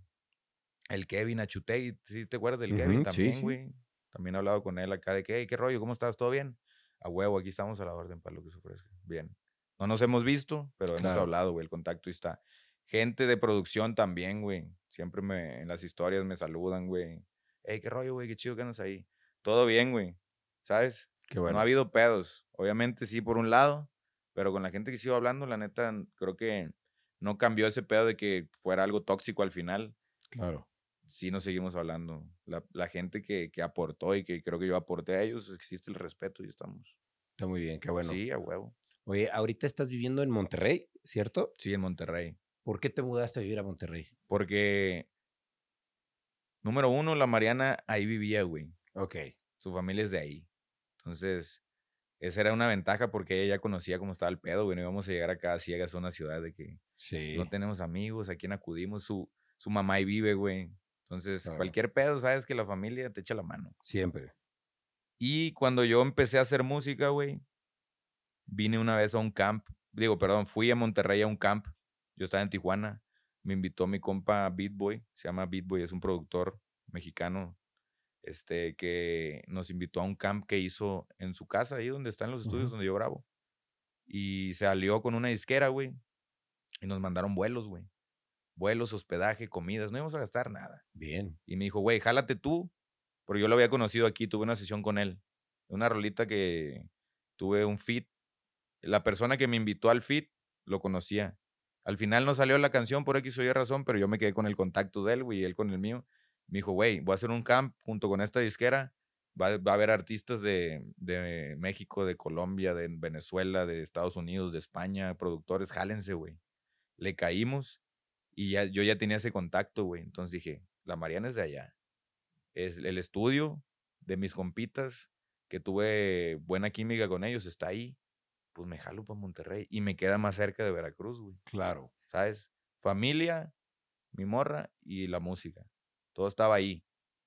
El Kevin Achutey, ¿sí te acuerdas del Kevin también, güey? También he hablado con él acá de que, ¿qué rollo? ¿Cómo estás? ¿Todo bien? A huevo, aquí estamos a la orden para lo que se ofrezca. Bien. No nos hemos visto, pero hemos hablado, güey. El contacto está. Gente de producción también, güey. Siempre me, en las historias me saludan, güey. Hey, qué rollo, güey, qué chido que andas ahí. Todo bien, güey. ¿Sabes? Qué bueno. No ha habido pedos. Obviamente sí, por un lado, pero con la gente que sigo hablando, la neta, creo que no cambió ese pedo de que fuera algo tóxico al final. Claro. Sí nos seguimos hablando. La, gente que, que, aportó y que creo que yo aporté a ellos, existe el respeto y estamos. Está muy bien, qué bueno. Sí, a huevo. Oye, ahorita estás viviendo en Monterrey, ¿cierto? Sí, en Monterrey. ¿Por qué te mudaste a vivir a Monterrey? Porque, número uno, la Mariana ahí vivía, güey. Ok. Su familia es de ahí. Entonces, esa era una ventaja porque ella ya conocía cómo estaba el pedo, güey. No íbamos a llegar acá ciegas a una ciudad de que no tenemos amigos, a quién acudimos. Su, mamá y vive, güey. Entonces, cualquier pedo, sabes que la familia te echa la mano. Siempre. Y cuando yo empecé a hacer música, güey, vine una vez a un camp. Digo, perdón, fui a Monterrey a un camp. Yo estaba en Tijuana. Me invitó mi compa Beatboy. Se llama Beatboy. es un productor mexicano este, que nos invitó a un camp que hizo en su casa, ahí donde están los estudios donde yo grabo. Y se alió con una disquera, güey. Y nos mandaron vuelos, güey. Vuelos, hospedaje, comidas, no íbamos a gastar nada. Bien. Y me dijo, güey, jálate tú, porque yo lo había conocido aquí, tuve una sesión con él. Una rolita que tuve un fit. La persona que me invitó al fit lo conocía. Al final no salió la canción por X o Y razón, pero yo me quedé con el contacto de él, güey, y él con el mío me dijo, güey, voy a hacer un camp junto con esta disquera. Va, a haber artistas de, México, de Colombia, de Venezuela, de Estados Unidos, de España, productores, jálense, güey. Le caímos y yo ya tenía ese contacto, güey. Entonces dije, la Mariana es de allá. Es el estudio de mis compitas, que tuve buena química con ellos, está ahí. Pues me jalo para Monterrey y me queda más cerca de Veracruz, güey. Claro. ¿Sabes? Familia, mi morra y la música todo estaba ahí.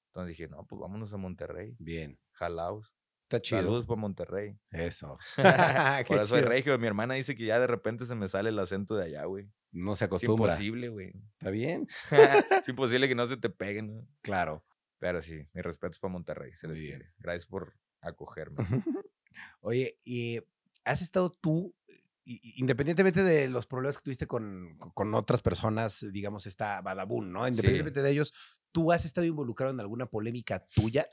Entonces dije, no, pues vámonos a Monterrey. Bien. Jalaos. Está chido. Saludos para Monterrey. Eso. *laughs* *laughs* por eso regio. Mi hermana dice que ya de repente se me sale el acento de allá, güey. No se acostumbra. Es imposible, güey. Está bien. *laughs* es imposible que no se te peguen. ¿no? Claro. Pero sí, mi respeto es para Monterrey. Se les quiere. Gracias por acogerme. Oye, has estado tú, independientemente de los problemas que tuviste con, con otras personas, digamos, esta Badabun, ¿no? Independientemente de ellos, ¿Tú has estado involucrado en alguna polémica tuya?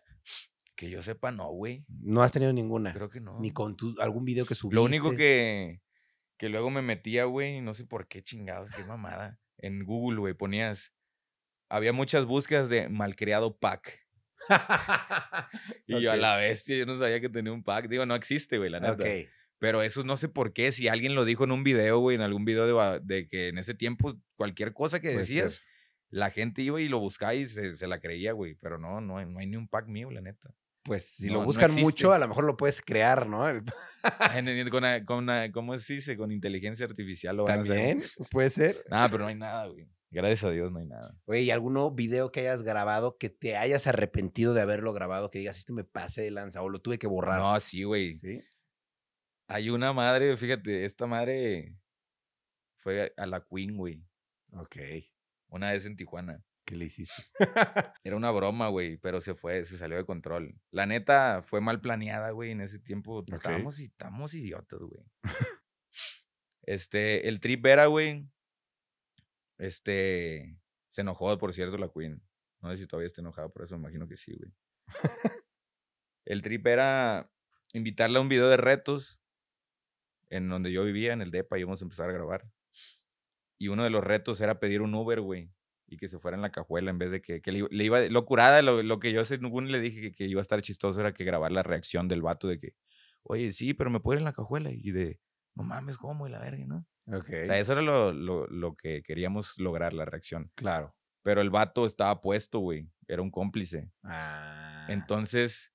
Que yo sepa, no, güey. No has tenido ninguna. Creo que no. Ni con algún video que subiste. Lo único que, que luego me metía, güey, no sé por qué chingados, qué mamada. En Google, güey, ponías. Había muchas búsquedas de malcriado pack. *laughs* y yo a la bestia, yo no sabía que tenía un pack. Digo, no existe, güey, la neta. Pero eso no sé por qué. Si alguien lo dijo en un video, güey, en algún video de, que en ese tiempo cualquier cosa que pues decías la gente iba y lo buscaba y se, la creía, güey. Pero no, no, no hay ni un pack mío, la neta. Pues si lo buscan mucho, a lo mejor lo puedes crear, ¿no? *laughs* con, con ¿Cómo se dice? Con inteligencia artificial. Lo van También puede ser. Ah, pero no hay nada, güey. Gracias a Dios no hay nada. Güey, ¿y alguno video que hayas grabado que te hayas arrepentido de haberlo grabado? Que digas, este me pasé de lanza o lo tuve que borrar. No, sí, güey. Sí. Hay una madre, fíjate, esta madre fue a la Queen, güey. Ok. Una vez en Tijuana. ¿Qué le hiciste? *laughs* Era una broma, güey, pero se fue, se salió de control. La neta fue mal planeada, güey, en ese tiempo. Estamos y estábamos idiotas, güey. este, el trip era, güey. Este, se enojó, por cierto, la Queen. No sé si todavía está enojada por eso, me imagino que sí, güey. *laughs* el trip era invitarla a un video de retos en donde yo vivía, en el DEPA, y íbamos a empezar a grabar. Y uno de los retos era pedir un Uber, güey. Y que se fuera en la cajuela en vez de que, le, iba. Lo curada, lo, que yo le dije que, iba a estar chistoso era que grabar la reacción del vato de que, oye, sí, pero me puedo ir en la cajuela. Y de, no mames, ¿cómo? Y la verga, ¿no? O sea, eso era lo, lo que queríamos lograr, la reacción. Claro. Pero el vato estaba puesto, güey. Era un cómplice. Ah. Entonces,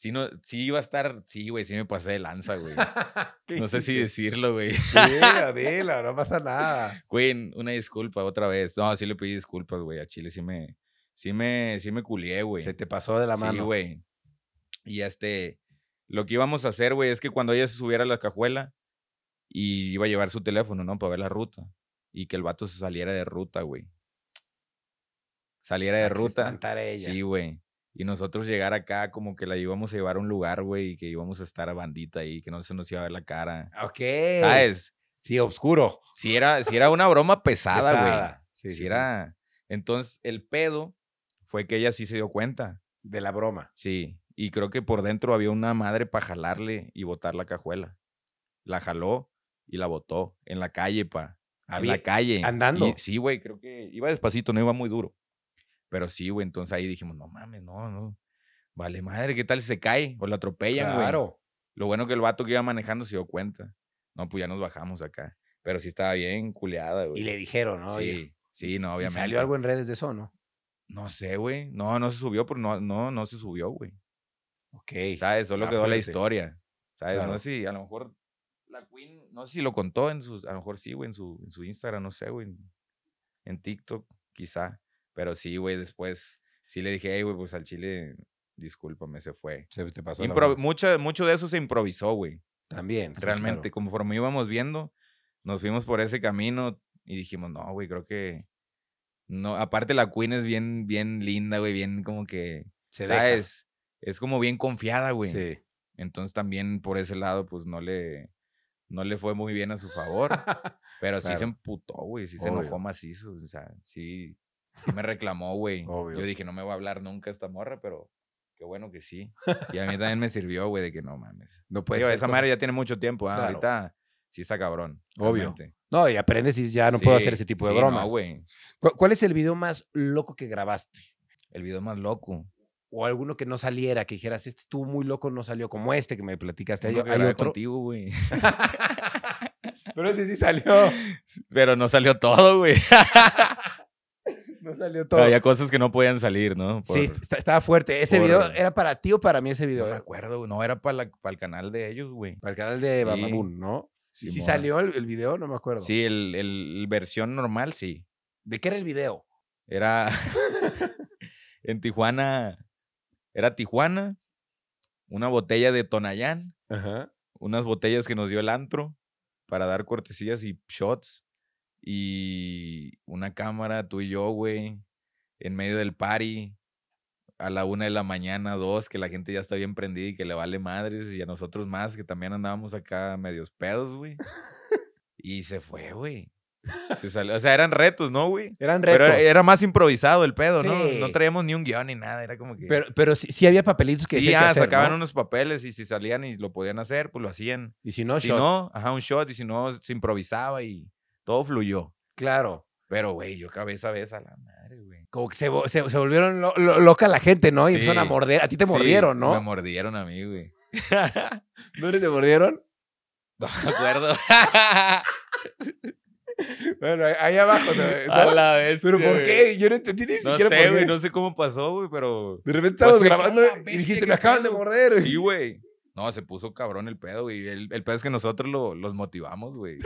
si no, sí iba a estar, sí, güey, sí me pasé de lanza, güey. *laughs* no sé si decirlo, güey. dilo, *laughs* dilo, no pasa nada. Queen, una disculpa otra vez. No, sí le pedí disculpas, güey. A Chile sí me, sí me, sí me culié, güey. Se te pasó de la mano. Sí, güey. Y este, lo que íbamos a hacer, güey, es que cuando ella se subiera a la cajuela y iba a llevar su teléfono, ¿no? Para ver la ruta. Y que el vato se saliera de ruta, güey. Saliera de ah, ruta. Sí, güey. Y nosotros llegar acá como que la íbamos a llevar a un lugar, güey, y que íbamos a estar a bandita ahí, que no se nos iba a ver la cara. Ah, ok. ¿Sabes? Sí, oscuro. Sí era, era una broma pesada, güey. Sí, sí, Entonces, el pedo fue que ella sí se dio cuenta. De la broma. Sí. Y creo que por dentro había una madre para jalarle y botar la cajuela. La jaló y la botó en la calle, pa. Había, en la calle. Andando. sí, güey, creo que iba despacito, no iba muy duro. Pero sí, güey, entonces ahí dijimos, no mames, no, no. Vale, madre, ¿qué tal si se cae o lo atropellan, güey? Claro. Lo bueno que el vato que iba manejando se dio cuenta. No, pues ya nos bajamos acá. Pero sí estaba bien culeada, güey. Y le dijeron, ¿no? Sí, sí, no, obviamente. ¿Salió algo en redes de eso, no? No sé, güey. No, no se subió, pero no, no, no se subió, güey. Ok. ¿Sabes? Solo quedó la historia. ¿Sabes? No sé si a lo mejor la Queen, no sé si lo contó en sus, a lo mejor sí, güey, en su, en su Instagram, no sé, güey. en TikTok, quizá. Pero sí, güey, después sí le dije, hey, güey, pues al chile, discúlpame, se fue. Se mucho, mucho de eso se improvisó, güey. También. Realmente, conforme íbamos viendo, nos fuimos por ese camino y dijimos, no, güey, creo que. No, aparte la Queen es bien, bien linda, güey, bien como que. Se ¿Sabes? Es como bien confiada, güey. Sí. Entonces también por ese lado, pues no le. No le fue muy bien a su favor. *laughs* pero sí se emputó, güey. Sí se enojó macizo. O sea, sí sí me reclamó, güey. Yo dije, no me voy a hablar nunca esta morra, pero qué bueno que sí. *laughs* Y a mí también me sirvió, güey, de que no mames. No puede Esa madre ya tiene mucho tiempo, ¿ah? ahorita sí está cabrón. Obvio. No, y aprendes y ya no puedo hacer ese tipo de sí, bromas. güey. ¿Cuál es el video más loco que grabaste? El video más loco. O alguno que no saliera, que dijeras, este estuvo muy loco, no salió como este que me platicaste. hay, otro. *laughs* Pero ese sí salió. *laughs* Pero no salió todo, güey. No salió todo. Había cosas que no podían salir, ¿no? sí, estaba fuerte. Ese video era para ti o para mí ese video. No me acuerdo, no, era para, el canal de ellos, güey. Para el canal de sí. ¿no? Sí, ¿Sí salió el, video, no me acuerdo. Sí, el, versión normal, sí. ¿De qué era el video? Era *laughs* *laughs* en Tijuana, era Tijuana, una botella de Tonayán, Ajá. unas botellas que nos dio el antro para dar cortesías y shots y una cámara, tú y yo, güey, en medio del party, a la una de la mañana, dos, que la gente ya está bien prendida y que le vale madres, y a nosotros más, que también andábamos acá medios pedos, güey. *laughs* y se fue, güey. O sea, eran retos, ¿no, güey? Eran retos. Pero era más improvisado el pedo, ¿no? No traíamos ni un guión ni nada, era como que... Pero, pero sí, había papelitos que Sí, ah, hacían, sacaban unos papeles y si salían y lo podían hacer, pues lo hacían. Y si no, si no, ajá, un shot. Y si no, se improvisaba y todo fluyó. Claro. Pero, güey, yo cabeza vez a la madre, güey. Como que se, volvieron locas loca la gente, ¿no? Y empezaron a morder. A ti te mordieron, sí, ¿no? Me mordieron a mí, güey. *laughs* ¿No te mordieron? No me acuerdo. *laughs* bueno, ahí abajo. *laughs* A la vez. ¿Pero por qué? Yo no entendí ni siquiera por qué. güey, no sé cómo pasó, güey, pero... De repente pues estábamos grabando y pues, dijiste, me acaban de morder. Güey. Sí, güey. No, se puso cabrón el pedo, güey. El, el pedo es que nosotros lo, los motivamos, güey.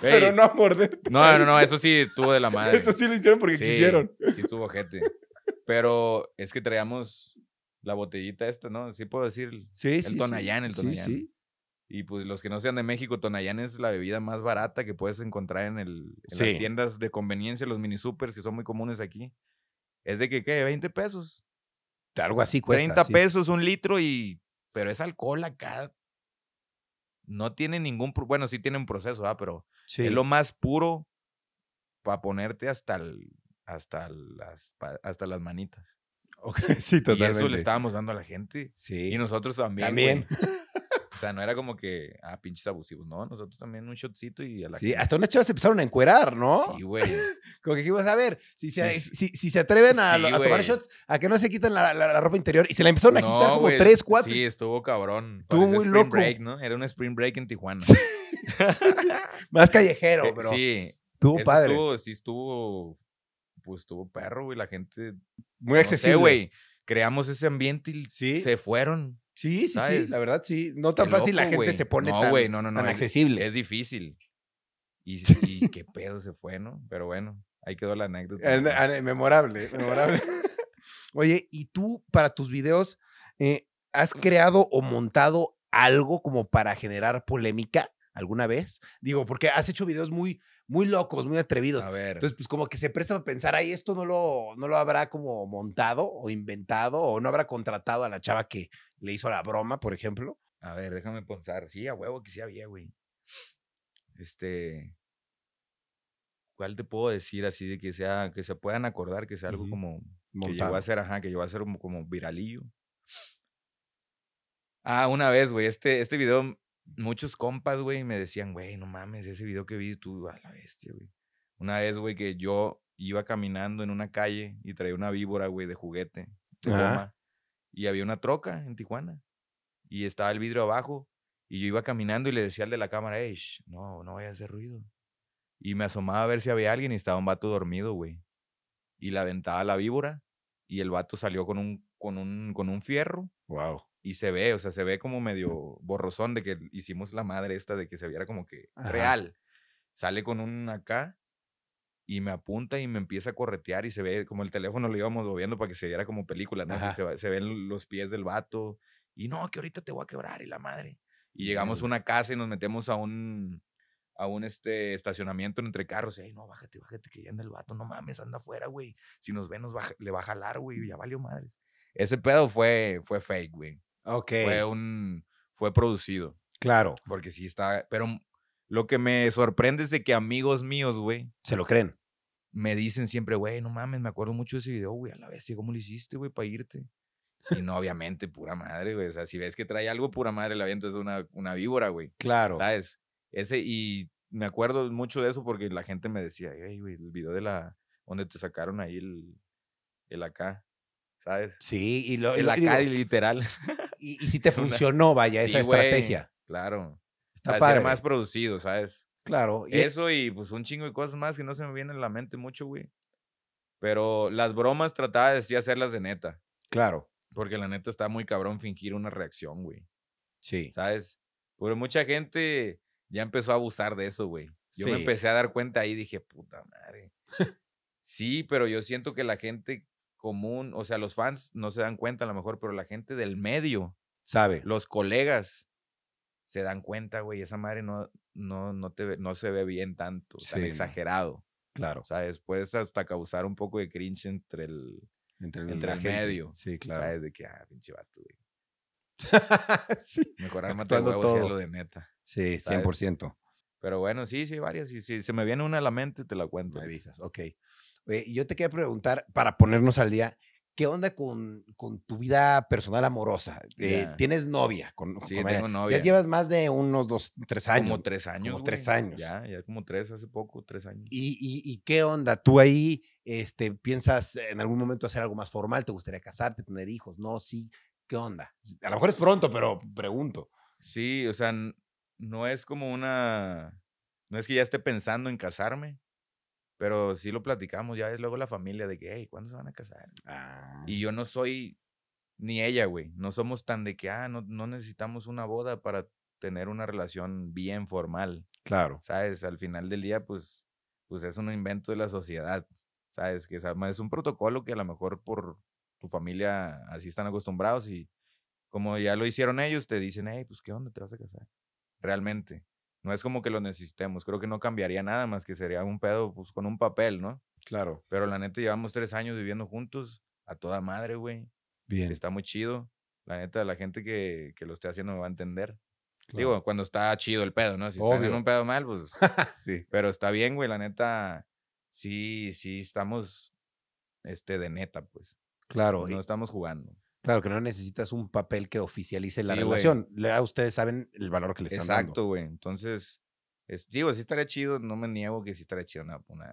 Pero no a morderte. No, no, no, eso sí estuvo de la *laughs* madre. Eso sí lo hicieron porque quisieron. Sí, estuvo gente. Pero es que traíamos la botellita esta, ¿no? Sí puedo decir. Sí, el Tonayán, el Tonayán. Sí, sí. Y pues los que no sean de México, Tonayán es la bebida más barata que puedes encontrar en, el, en las tiendas de conveniencia, los mini supers que son muy comunes aquí. Es de que, ¿qué? 20 pesos. Algo así cuesta. 30 pesos un litro y... Pero es alcohol acá no tiene ningún, bueno, sí tiene un proceso, ¿ah? pero es lo más puro para ponerte hasta, el, hasta, las, hasta las manitas. *laughs* sí, totalmente. Y eso le estábamos dando a la gente. Sí. Y nosotros también. También. *laughs* O sea, no era como que, ah, pinches abusivos. No, nosotros también un shotcito y a la Sí, hasta unas chavas se empezaron a encuerar, ¿no? Sí, güey. *laughs* como que dijimos, a ver, si se, si, si se atreven a, tomar shots, a que no se quitan la, ropa interior. Y se la empezaron a quitar como tres, cuatro. Sí, estuvo cabrón. Estuvo muy spring loco. Break, ¿no? Era un spring break en Tijuana. *laughs* Más callejero, bro. Eh, sí. Estuvo padre. sí, estuvo. Pues estuvo perro, güey. La gente. Muy no accesible. güey. Creamos ese ambiente y ¿Sí? se fueron. Sí, sí, sí, la verdad sí. No tan fácil la gente se pone tan, accesible. Es difícil. *laughs* Y, qué pedo se fue, ¿no? Pero bueno, ahí quedó la anécdota. Eh, ah, eh, memorable, memorable. *laughs* Oye, ¿y tú para tus videos eh, has creado o montado algo como para generar polémica alguna vez? Digo, porque has hecho videos muy muy locos, muy atrevidos. A ver. Entonces, pues como que se prestan a pensar, ay, esto no lo, no lo habrá como montado o inventado o no habrá contratado a la chava que le hizo la broma, por ejemplo. A ver, déjame pensar. Sí, a huevo que sí había, güey. Este, ¿cuál te puedo decir así de que sea, que se puedan acordar, que sea algo como que llegó a ser, ajá, que llegó a ser como, como viralillo? Ah, una vez, güey, este, este video muchos compas, güey, me decían, güey, no mames, ese video que vi tú, a la bestia, güey. Una vez, güey, que yo iba caminando en una calle y traía una víbora, güey, de juguete, de goma, y había una troca en Tijuana. Y estaba el vidrio abajo, y yo iba caminando y le decía al de la cámara, no, no vaya a hacer ruido. Y me asomaba a ver si había alguien y estaba un vato dormido, güey. Y la aventaba la víbora, y el vato salió con un, un, con un fierro. Wow y se ve, o sea, se ve como medio borrozón de que hicimos la madre esta de que se viera como que real. Sale con un acá y me apunta y me empieza a corretear y se ve como el teléfono lo íbamos moviendo para que se viera como película, ¿no? se, se, ven los pies del vato y no, que ahorita te voy a quebrar y la madre. Y llegamos a una casa y nos metemos a un a un este, estacionamiento entre carros. Y, ay, no, bájate, bájate, que ya anda el vato. No mames, anda afuera, güey. Si nos ve nos le va a jalar, güey. Ya valió madres. Ese pedo fue, fue fake, güey. Fue un, fue producido. Claro. Porque sí está, pero lo que me sorprende es de que amigos míos, güey. Se lo creen. Me dicen siempre, güey, no mames, me acuerdo mucho de ese video, güey, a la bestia, ¿cómo lo hiciste, güey, para irte? Y no, obviamente, pura madre, güey. O sea, si ves que trae algo, pura madre, la avientas una, una víbora, güey. Claro. ¿Sabes? Ese, y me acuerdo mucho de eso porque la gente me decía, güey, el video de la, donde te sacaron ahí el, el acá. ¿sabes? Sí, y la cara, literal. *laughs* Y, si te funcionó, vaya, esa estrategia. Claro. Está para ser más producido, ¿sabes? Claro. Eso y pues un chingo de cosas más que no se me vienen a la mente mucho, güey. Pero las bromas trataba de hacerlas de neta. Claro. Porque la neta está muy cabrón fingir una reacción, güey. Sí. ¿Sabes? Pero mucha gente ya empezó a abusar de eso, güey. Yo me empecé a dar cuenta ahí y dije, puta madre. *laughs* sí, pero yo siento que la gente común, o sea, los fans no se dan cuenta a lo mejor, pero la gente del medio sabe. Los colegas se dan cuenta, güey, esa madre no, no, no, te, no se ve bien tanto, tan exagerado. Claro. O sea, después hasta causar un poco de cringe entre el, entre el, medio. Sí, claro. Sabes de que, ah, pinche vato, güey. *laughs* sí. Mejor arma todo. lo de neta. Sí, 100%. Pero bueno, sí, sí, varias. Si se me viene una a la mente, te la cuento. Me avisas, ok yo te quería preguntar, para ponernos al día, ¿qué onda con, con tu vida personal amorosa? Eh, ¿Tienes novia? Con, sí, tengo novia. Ya llevas más de unos dos, tres años. Como tres años. Como tres años. Ya, ya como tres, hace poco, tres años. ¿Y, qué onda? ¿Tú ahí este, piensas en algún momento hacer algo más formal? ¿Te gustaría casarte, tener hijos? No, sí. ¿Qué onda? A lo mejor es pronto, pero pregunto. Sí, o sea, no es como una... No es que ya esté pensando en casarme, pero sí lo platicamos, ya es luego la familia de que, hey, ¿cuándo se van a casar? Ah. Y yo no soy ni ella, güey. No somos tan de que, ah, no, necesitamos una boda para tener una relación bien formal. Claro. ¿Sabes? Al final del día, pues, pues es un invento de la sociedad. ¿Sabes? Que es ah, un protocolo que a lo mejor por tu familia así están acostumbrados y como ya lo hicieron ellos, te dicen, hey, pues, ¿qué onda? ¿Te vas a casar? Realmente. No es como que lo necesitemos. Creo que no cambiaría nada más que sería un pedo pues, con un papel, ¿no? Claro. Pero la neta, llevamos tres años viviendo juntos. A toda madre, güey. Bien. Está muy chido. La neta, la gente que, que lo esté haciendo me va a entender. Digo, cuando está chido el pedo, ¿no? Si está en un pedo mal, pues. *laughs* sí. Pero está bien, güey. La neta, sí, sí, estamos este, de neta, pues. Claro. No estamos jugando. Claro, que no necesitas un papel que oficialice la relación. Ah, ustedes saben el valor que le están Exacto, dando. Exacto, güey. Entonces, digo, si estaría chido, no me niego que si estaría chido una, una,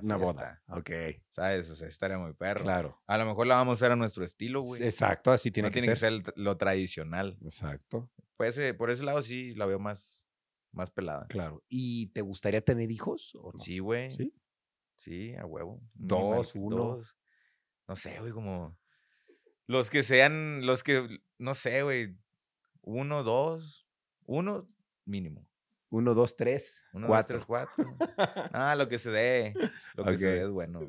una, boda. Ok. ¿Sabes? O sea, estaría muy perro. Claro. A lo mejor la vamos a hacer a nuestro estilo, güey. Exacto, así tiene que ser. No tiene que ser lo tradicional. Exacto. Pues, por ese lado sí la veo más, más pelada. Claro. ¿Y te gustaría tener hijos o no? Sí, güey. ¿Sí? Sí, a huevo. Dos, uno. No sé, güey, como los que sean, los que, no sé, güey, uno, dos, uno mínimo. Uno, dos, tres, uno, cuatro. Dos, tres, cuatro. *laughs* ah, lo que se dé, lo que se dé bueno.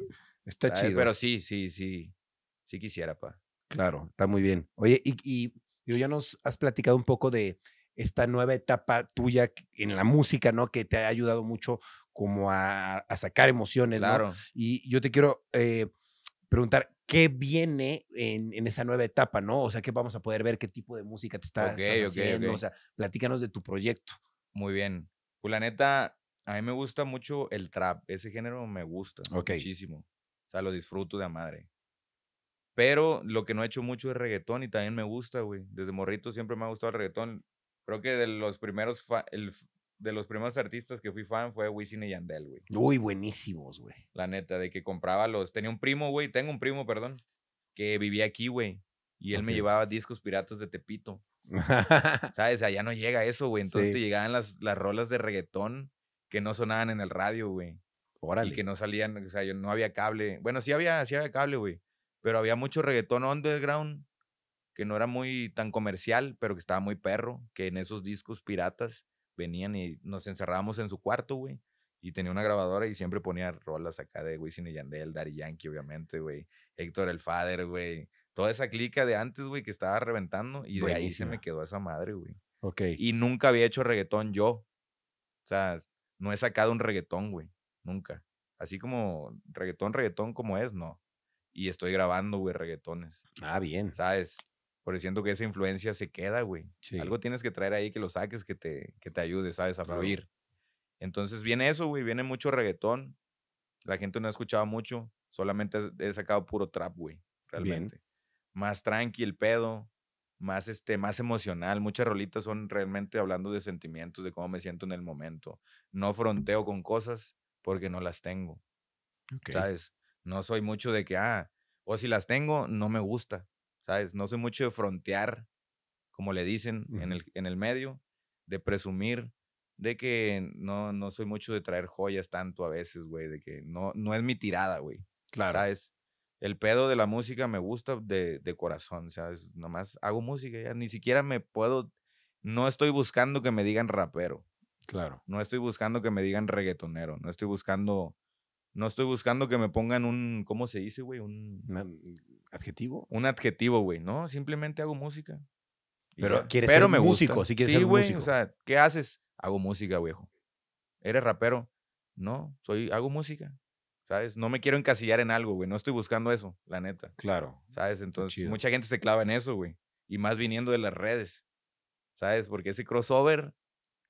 Está chido. Pero sí, sí, sí, sí quisiera, pa. Claro, está muy bien. Oye, y, y, ya nos has platicado un poco de esta nueva etapa tuya en la música, ¿no? Que te ha ayudado mucho como a, sacar emociones, claro. Y yo te quiero eh, preguntar qué viene en, en, esa nueva etapa, ¿no? O sea, qué vamos a poder ver, qué tipo de música te está estás haciendo. O sea, platícanos de tu proyecto. Muy bien. Pues la neta, a mí me gusta mucho el trap. Ese género me gusta muchísimo. O sea, lo disfruto de madre. Pero lo que no he hecho mucho es reggaetón y también me gusta, güey. Desde morrito siempre me ha gustado el reggaetón. Creo que de los primeros, el de los primeros artistas que fui fan fue Wisin y Yandel, güey. Uy, buenísimos, güey. La neta, de que compraba los. Tenía un primo, güey, tengo un primo, perdón, que vivía aquí, güey. Y él me llevaba discos piratas de Tepito. *laughs* ¿Sabes? Allá no llega eso, güey. Entonces te llegaban las, las rolas de reggaetón que no sonaban en el radio, güey. Órale. Y que no salían, o sea, yo, no había cable. Bueno, sí había, sí había cable, güey. Pero había mucho reggaetón underground que no era muy tan comercial, pero que estaba muy perro, que en esos discos piratas venían y nos encerrábamos en su cuarto, güey. Y tenía una grabadora y siempre ponía rolas acá de Wisin y Yandel, Daddy Yankee, obviamente, güey. Héctor el Fader, güey. Toda esa clica de antes, güey, que estaba reventando. Y de ahí se me quedó esa madre, güey. Ok. Y nunca había hecho reggaetón yo. O sea, no he sacado un reggaetón, güey. Nunca. Así como reggaetón, reggaetón como es, no. Y estoy grabando, güey, reggaetones. Ah, bien. ¿Sabes? Porque siento que esa influencia se queda, güey. Algo tienes que traer ahí que lo saques, que te, que te ayude, ¿sabes? A fluir. Entonces viene eso, güey. Viene mucho reggaetón. La gente no ha escuchado mucho. Solamente he sacado puro trap, güey. Realmente. Más tranqui el pedo. Más, este, más emocional. Muchas rolitas son realmente hablando de sentimientos, de cómo me siento en el momento. No fronteo con cosas porque no las tengo. ¿Sabes? No soy mucho de que, ah, o si las tengo, no me gusta. ¿sabes? No soy mucho de frontear, como le dicen en, el, en el medio, de presumir, de que no, no soy mucho de traer joyas tanto a veces, güey, de que no, no es mi tirada, güey. Claro. ¿Sabes? El pedo de la música me gusta de, de corazón, ¿sabes? Nomás hago música, ya ni siquiera me puedo, no estoy buscando que me digan rapero. Claro. No estoy buscando que me digan reggaetonero, no estoy buscando, no estoy buscando que me pongan un, ¿cómo se dice, güey? Un adjetivo. Un adjetivo, güey. No, simplemente hago música. Pero quieres ser músico, sí quieres güey, O sea, ¿qué haces? Hago música, viejo. ¿Eres rapero? No, soy, hago música. ¿Sabes? No me quiero encasillar en algo, güey. No estoy buscando eso, la neta. Claro. ¿Sabes? Entonces, mucha gente se clava en eso, güey. Y más viniendo de las redes. ¿Sabes? Porque ese crossover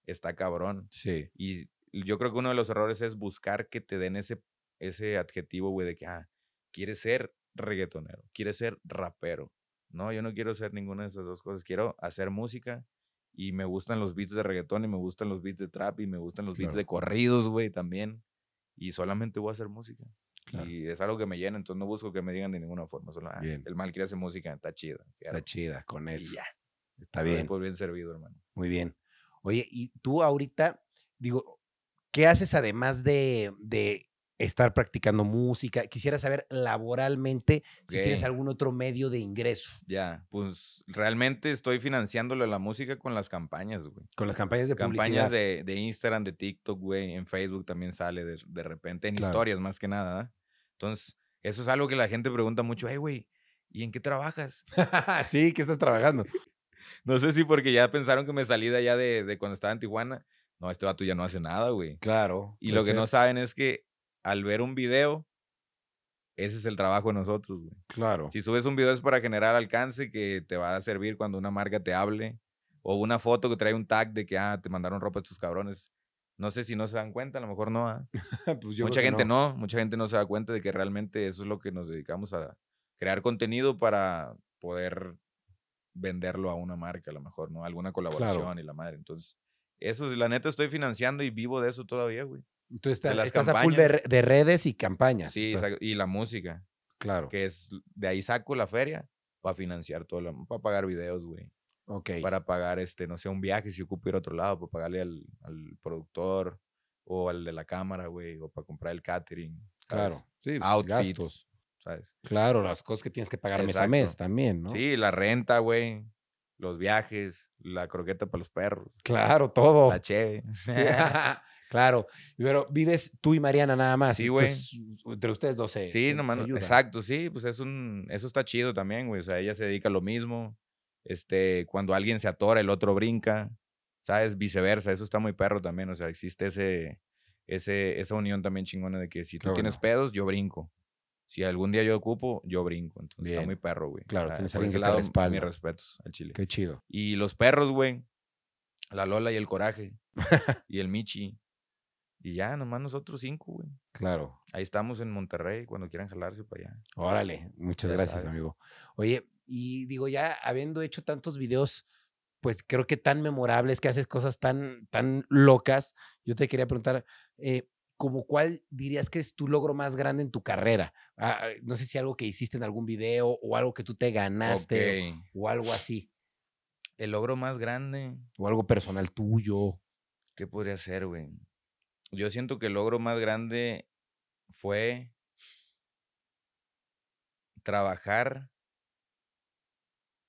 está cabrón. Sí. Y yo creo que uno de los errores es buscar que te den ese, ese adjetivo, güey, de que, ah, quieres ser reggaetonero, quiere ser rapero. No, yo no quiero ser ninguna de esas dos cosas. Quiero hacer música y me gustan los beats de reggaetón y me gustan los beats de trap y me gustan los beats de corridos, güey, también. Y solamente voy a hacer música. Y es algo que me llena, entonces no busco que me digan de ninguna forma. Solo, ah, el mal quiere hacer música, está chida. Está chida, con eso. Está bien. muy bien servido, hermano. Muy bien. Oye, y tú ahorita, digo, ¿qué haces además de, de estar practicando música. Quisiera saber laboralmente si tienes algún otro medio de ingreso. Ya, pues realmente estoy financiándolo la música con las campañas, güey. Con las campañas de campañas publicidad. Campañas de, Instagram, de TikTok, güey. En Facebook también sale de, repente, en historias más que nada. ¿ah? Entonces, eso es algo que la gente pregunta mucho. Hey, güey, ¿y en qué trabajas? *laughs* sí, ¿qué estás trabajando? *laughs* no sé si porque ya pensaron que me salí de allá de, de cuando estaba en Tijuana. No, este vato ya no hace nada, güey. Claro. Y lo que no saben es que al ver un video, ese es el trabajo de nosotros, güey. Claro. Si subes un video es para generar alcance que te va a servir cuando una marca te hable o una foto que trae un tag de que, ah, te mandaron ropa estos cabrones. No sé si no se dan cuenta, a lo mejor no. ¿ah? *laughs* Pues, mucha gente no. mucha gente no se da cuenta de que realmente eso es lo que nos dedicamos a crear contenido para poder venderlo a una marca, a lo mejor, ¿no? Alguna colaboración y la madre. Entonces, eso, la neta, estoy financiando y vivo de eso todavía, güey. Entonces estás full de, redes y campañas. Sí, y la música. Claro. Que es, de ahí saco la feria para financiar todo, para pagar videos, güey. Ok. Para pagar, este, no sé, un viaje si ocupo ir a otro lado, para pagarle al, al productor o al de la cámara, güey, o para comprar el catering. Claro. Sí, pues, gastos. ¿sabes? Claro, las cosas que tienes que pagar mes a mes también, ¿no? Sí, la renta, güey los viajes, la croqueta para los perros. Claro, todo. La cheve. *laughs* Claro, pero vives tú y Mariana nada más. Sí, güey. Entre ustedes dos se, Sí, nomás, exacto, sí, pues es un, eso está chido también, güey. O sea, ella se dedica a lo mismo. Este, cuando alguien se atora, el otro brinca. ¿Sabes? Viceversa, eso está muy perro también. O sea, existe ese, ese, esa unión también chingona de que si tú tienes pedos, yo brinco. Si algún día yo ocupo, yo brinco. Entonces está muy perro, güey. Claro, tienes a ese lado, te mis respetos al chile. Qué chido. Y los perros, güey. La Lola y el Coraje. y el Michi. Y ya, nomás nosotros cinco, güey. Claro. Ahí estamos en Monterrey cuando quieran jalarse para allá. Órale, muchas gracias, amigo. Oye, y digo, ya habiendo hecho tantos videos, pues creo que tan memorables, que haces cosas tan, tan locas, yo te quería preguntar, eh, como cuál dirías que es tu logro más grande en tu carrera? Ah, ah, no sé si algo que hiciste en algún video o algo que tú te ganaste o, algo así. El logro más grande. O algo personal tuyo. ¿Qué podría ser, güey? yo siento que el logro más grande fue trabajar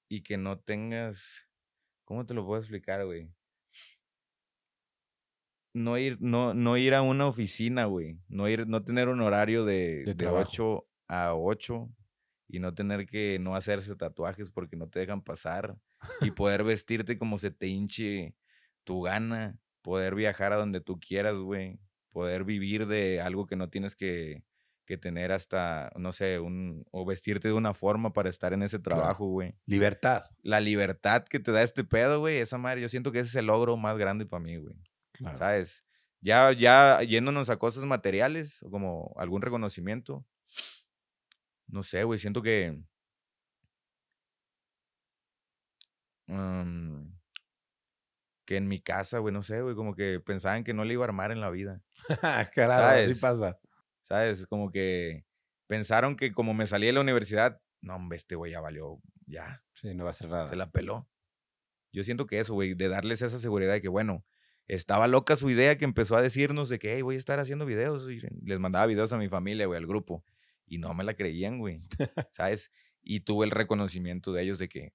y que no tengas, ¿cómo te lo puedo explicar, güey? No ir, no, no ir a una oficina, güey. No ir, no tener un horario de, de 8 a 8 y no tener que no hacerse tatuajes porque no te dejan pasar y poder vestirte como se te hinche tu gana poder viajar a donde tú quieras, güey, poder vivir de algo que no tienes que, tener hasta, no sé, un, o vestirte de una forma para estar en ese trabajo, güey. Libertad. La libertad que te da este pedo, güey, esa madre, yo siento que ese es el logro más grande para mí, güey. ¿Sabes? Ya, ya yéndonos a cosas materiales, como algún reconocimiento, no sé, güey, siento que... Mmm que en mi casa, güey, no sé, güey, como que pensaban que no le iba a armar en la vida. *laughs* Carajo, así pasa. ¿Sabes? Como que pensaron que como me salí de la universidad, no, hombre, este güey ya valió, ya. Sí, no va a hacer nada. Se la peló. Yo siento que eso, güey, de darles esa seguridad de que, bueno, estaba loca su idea que empezó a decirnos de que, hey, voy a estar haciendo videos. Y les mandaba videos a mi familia, güey, al grupo. Y no me la creían, güey. *laughs* ¿Sabes? Y tuve el reconocimiento de ellos de que,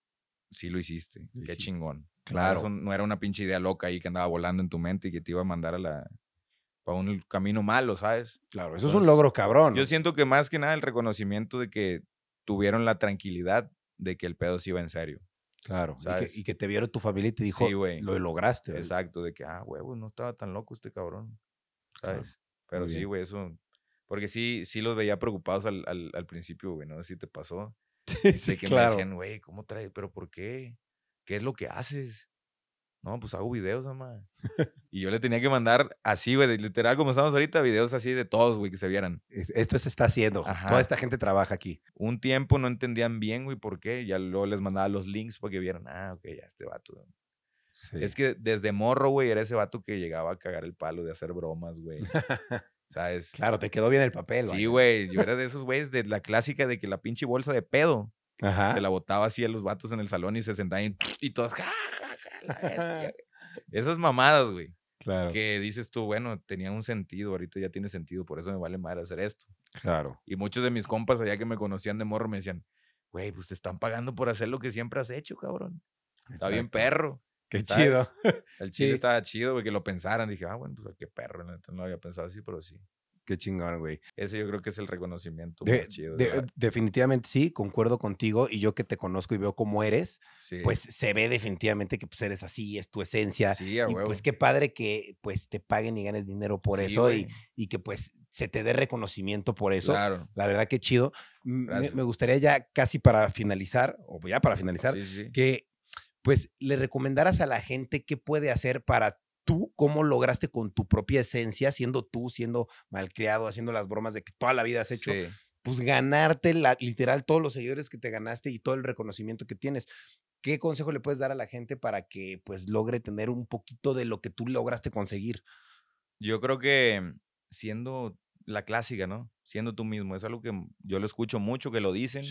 sí lo hiciste. Qué chingón. Claro. no era una pinche idea loca ahí que andaba volando en tu mente y que te iba a mandar a la para un camino malo, ¿sabes? Claro, eso es un logro cabrón. Yo siento que más que nada el reconocimiento de que tuvieron la tranquilidad de que el pedo se iba en serio. Claro, Y, que, te vieron tu familia y te dijo, sí, lo lograste. Exacto, de que, ah, huevo, no estaba tan loco este cabrón, ¿sabes? Pero sí, güey, eso, porque sí, sí los veía preocupados al, al principio, güey, no sé si te pasó, *laughs* Sí, sí, que me decían, güey, ¿cómo traes? ¿Pero por qué? ¿Qué es lo que haces? No, pues hago videos, mamá. y yo le tenía que mandar así, güey, literal, como estamos ahorita, videos así de todos, güey, que se vieran. Esto se está haciendo. Toda esta gente trabaja aquí. Un tiempo no entendían bien, güey, por qué. Ya luego les mandaba los links para que vieran, ah, ok, ya este vato. Es que desde morro, güey, era ese vato que llegaba a cagar el palo de hacer bromas, güey. *laughs* Claro, te quedó bien el papel. Sí, güey. Yo era *laughs* de esos güeyes de la clásica de que la pinche bolsa de pedo se la botaba así a los vatos en el salón y se sentaban y, y todos, *laughs* Esas mamadas, güey. Claro. Que dices tú, bueno, tenía un sentido, ahorita ya tiene sentido, por eso me vale madre hacer esto. Claro. Y muchos de mis compas allá que me conocían de morro me decían, güey, pues te están pagando por hacer lo que siempre has hecho, cabrón. Está bien perro. Qué chido. *laughs* El chido estaba chido, porque que lo pensaran. Dije, ah, bueno, pues qué perro, no, había pensado así, pero sí. Qué chingón, güey. Ese yo creo que es el reconocimiento más chido. definitivamente sí, concuerdo contigo. Y yo que te conozco y veo cómo eres, pues se ve definitivamente que pues, eres así, es tu esencia. Sí, y pues qué padre que pues te paguen y ganes dinero por eso y, que pues se te dé reconocimiento por eso. Claro. La verdad qué chido. me, gustaría ya casi para finalizar, o ya para finalizar, que pues le recomendaras a la gente qué puede hacer para tú, cómo lograste con tu propia esencia, siendo tú, siendo malcriado, haciendo las bromas de que toda la vida has hecho, pues ganarte la, literal todos los seguidores que te ganaste y todo el reconocimiento que tienes. ¿Qué consejo le puedes dar a la gente para que pues logre tener un poquito de lo que tú lograste conseguir? Yo creo que siendo la clásica, ¿no? Siendo tú mismo, es algo que yo lo escucho mucho que lo dicen,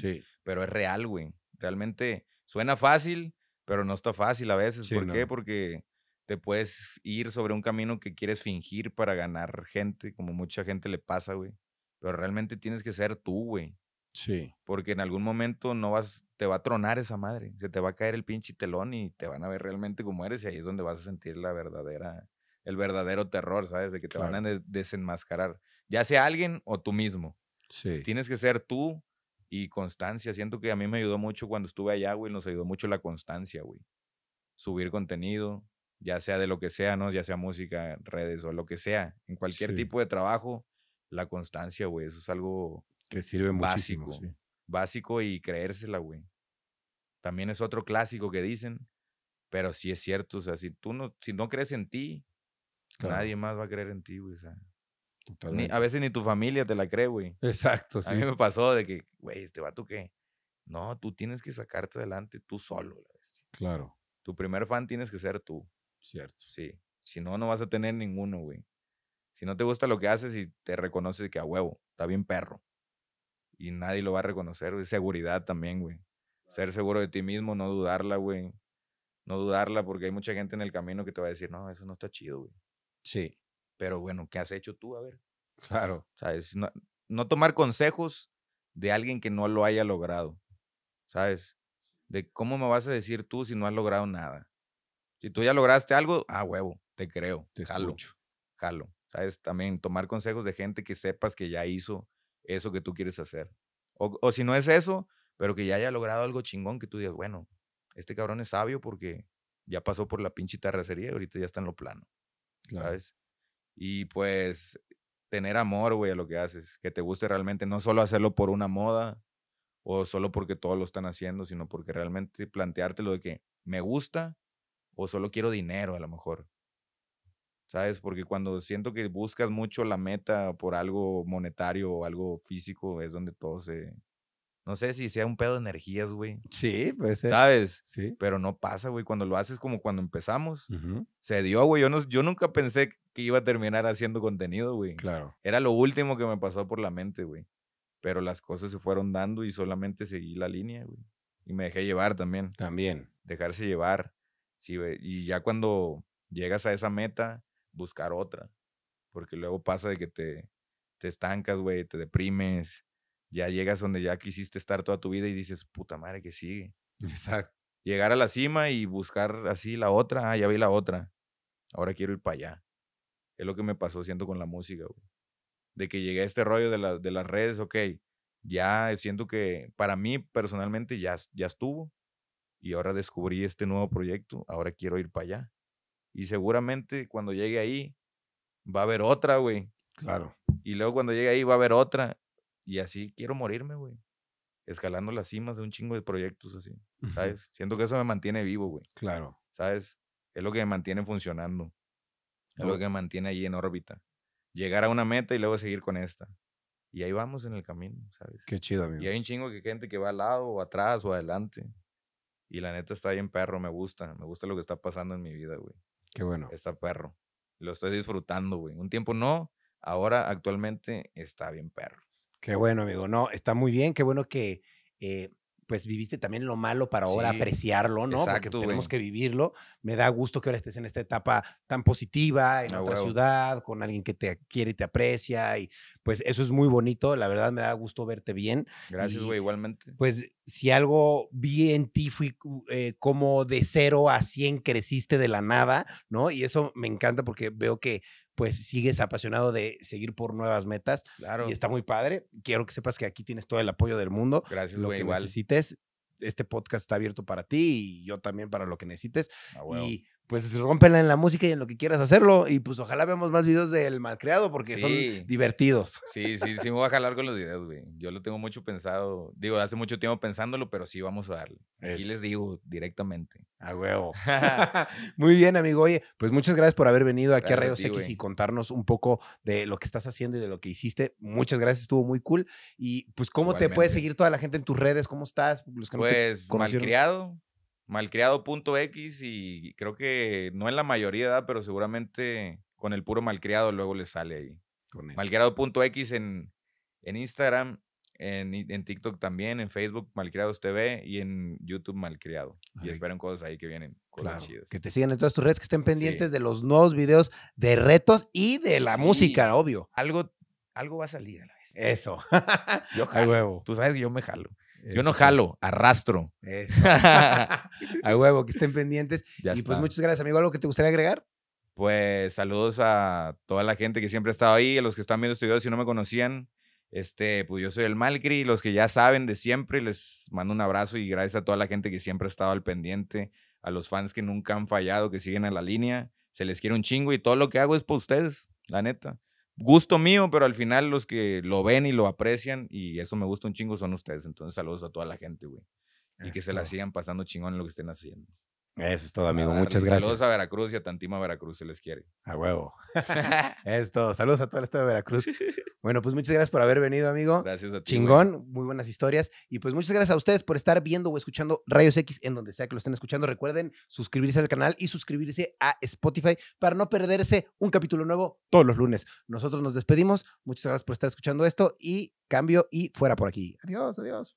pero es real, güey. Realmente suena fácil, pero no está fácil a veces. ¿Por qué? Porque te puedes ir sobre un camino que quieres fingir para ganar gente, como mucha gente le pasa, güey. Pero realmente tienes que ser tú, güey. Sí. Porque en algún momento no vas, te va a tronar esa madre, se te va a caer el pinche telón y te van a ver realmente como eres y ahí es donde vas a sentir la verdadera, el verdadero terror, ¿sabes? De que te van a desenmascarar, ya sea alguien o tú mismo. Sí. Tienes que ser tú, y constancia. Siento que a mí me ayudó mucho cuando estuve allá, güey, nos ayudó mucho la constancia, güey. Subir contenido, ya sea de lo que sea, ¿no? Ya sea música, redes o lo que sea, en cualquier tipo de trabajo, la constancia, güey, eso es algo que sirve básico, básico y creérsela, güey. También es otro clásico que dicen, pero sí es cierto, o sea, si tú no si no crees en ti, nadie más va a creer en ti, güey, a veces ni tu familia te la cree, güey. Exacto, sí. A mí me pasó de que, güey, este tú qué. No, tú tienes que sacarte adelante tú solo, la Claro. Tu primer fan tienes que ser tú. Cierto. Sí. Si no, no vas a tener ninguno, güey. Si no te gusta lo que haces y te reconoces que a huevo, está bien perro. Y nadie lo va a reconocer, güey. Seguridad también, güey. Ser seguro de ti mismo, no dudarla, güey. No dudarla porque hay mucha gente en el camino que te va a decir, no, eso no está chido, güey. Sí. Pero bueno, ¿qué has hecho tú? A ver. Claro. ¿Sabes? No, tomar consejos de alguien que no lo haya logrado. ¿Sabes? De cómo me vas a decir tú si no has logrado nada. Si tú ya lograste algo, ah, huevo, te creo. Te jalo. Escucho. Jalo. ¿Sabes? También tomar consejos de gente que sepas que ya hizo eso que tú quieres hacer. O, si no es eso, pero que ya haya logrado algo chingón que tú digas, bueno, este cabrón es sabio porque ya pasó por la pinche terracería y ahorita ya está en lo plano. ¿Sabes? Y pues tener amor, güey, a lo que haces, que te guste realmente, no solo hacerlo por una moda o solo porque todos lo están haciendo, sino porque realmente plantearte lo de que me gusta o solo quiero dinero a lo mejor. ¿Sabes? Porque cuando siento que buscas mucho la meta por algo monetario o algo físico, es donde todo se, no sé si sea un pedo de energías, güey. Sí, pues. ¿Sabes? Sí. Pero no pasa, güey. Cuando lo haces como cuando empezamos, se dio, güey. Yo, no, yo nunca pensé que iba a terminar haciendo contenido, güey. Claro. Era lo último que me pasó por la mente, güey. Pero las cosas se fueron dando y solamente seguí la línea, güey. Y me dejé llevar también. También. Dejarse llevar. Sí, güey. Y ya cuando llegas a esa meta, buscar otra. Porque luego pasa de que te, te estancas, güey, te deprimes ya llegas donde ya quisiste estar toda tu vida y dices, puta madre, que sigue. Exacto. Llegar a la cima y buscar así la otra, ah, ya vi la otra, ahora quiero ir para allá. Es lo que me pasó siento con la música, güey. De que llegué a este rollo de, las redes, ok, ya siento que para mí personalmente ya, ya estuvo y ahora descubrí este nuevo proyecto, ahora quiero ir para allá. Y seguramente cuando llegue ahí va a haber otra, güey. Claro. Y luego cuando llegue ahí va a haber otra y así quiero morirme, güey. Escalando las cimas de un chingo de proyectos así, ¿sabes? Siento que eso me mantiene vivo, güey. Claro. ¿Sabes? Es lo que me mantiene funcionando. Es lo que me mantiene ahí en órbita. Llegar a una meta y luego seguir con esta. Y ahí vamos en el camino, ¿sabes? Qué chido, amigo. Y hay un chingo de gente que va al lado, o atrás, o adelante. Y la neta está bien perro, me gusta. Me gusta lo que está pasando en mi vida, güey. Qué bueno. Está perro. Lo estoy disfrutando, güey. Un tiempo no, ahora actualmente está bien perro. Qué bueno, amigo. No, está muy bien. Qué bueno que eh, pues viviste también lo malo para ahora apreciarlo, ¿no? Porque tenemos que vivirlo. Me da gusto que ahora estés en esta etapa tan positiva, en otra ciudad, con alguien que te quiere y te aprecia. Y pues eso es muy bonito. La verdad me da gusto verte bien. Gracias, güey, igualmente. Pues si algo vi en ti fui eh, como de cero a cien creciste de la nada, ¿no? Y eso me encanta porque veo que pues sigues apasionado de seguir por nuevas metas. Claro. Y está muy padre. Quiero que sepas que aquí tienes todo el apoyo del mundo. Gracias, Lo que necesites. Este podcast está abierto para ti y yo también para lo que necesites pues rompen en la música y en lo que quieras hacerlo. Y pues ojalá veamos más videos del malcriado porque son divertidos. Sí, sí, sí, me voy a jalar con los videos, güey. Yo lo tengo mucho pensado. Digo, hace mucho tiempo pensándolo, pero sí vamos a darle. Aquí les digo directamente. A huevo. *laughs* *laughs* Muy bien, amigo. Oye, pues muchas gracias por haber venido aquí a Rayos X y contarnos un poco de lo que estás haciendo y de lo que hiciste. Muchas gracias, estuvo muy cool. Y pues, ¿cómo te puede seguir toda la gente en tus redes? ¿Cómo estás? Los que pues, malcriado malcriado.x y creo que no en la mayoría, pero seguramente con el puro malcriado luego le sale ahí. Malcriado.x en, en Instagram, en, TikTok también, en Facebook Malcriados TV y en YouTube Malcriado. Ah, y esperen cosas ahí que vienen, claro, Que te sigan en todas tus redes, que estén pendientes de los nuevos videos de retos y de la música, obvio. Algo, algo va a salir a la vez. Eso. yo *laughs* jalo. Tú sabes que yo me jalo. Yo no este, jalo, arrastro. *laughs* a huevo, que estén pendientes. y pues muchas gracias, amigo. ¿Algo que te gustaría agregar? Pues saludos a toda la gente que siempre ha estado ahí, a los que están viendo este video si no me conocían. Este, pues yo soy el Malcri, los que ya saben de siempre, les mando un abrazo y gracias a toda la gente que siempre ha estado al pendiente, a los fans que nunca han fallado, que siguen en la línea, se les quiere un chingo y todo lo que hago es por ustedes, la neta gusto mío, pero al final los que lo ven y lo aprecian y eso me gusta un chingo son ustedes. Entonces saludos a toda la gente, güey. Y que se la sigan pasando chingón en lo que estén haciendo. Eso es todo, amigo. Muchas gracias. Saludos a Veracruz y a Tantima Veracruz, se les quiere. A huevo. *laughs* *laughs* es todo. Saludos a todo el estado de Veracruz. *laughs* Bueno, pues muchas gracias por haber venido, amigo. Gracias a ti. Chingón, muy buenas historias. Y pues muchas gracias a ustedes por estar viendo o escuchando Rayos X en donde sea que lo estén escuchando. Recuerden suscribirse al canal y suscribirse a Spotify para no perderse un capítulo nuevo todos los lunes. Nosotros nos despedimos. Muchas gracias por estar escuchando esto y cambio y fuera por aquí. Adiós, adiós.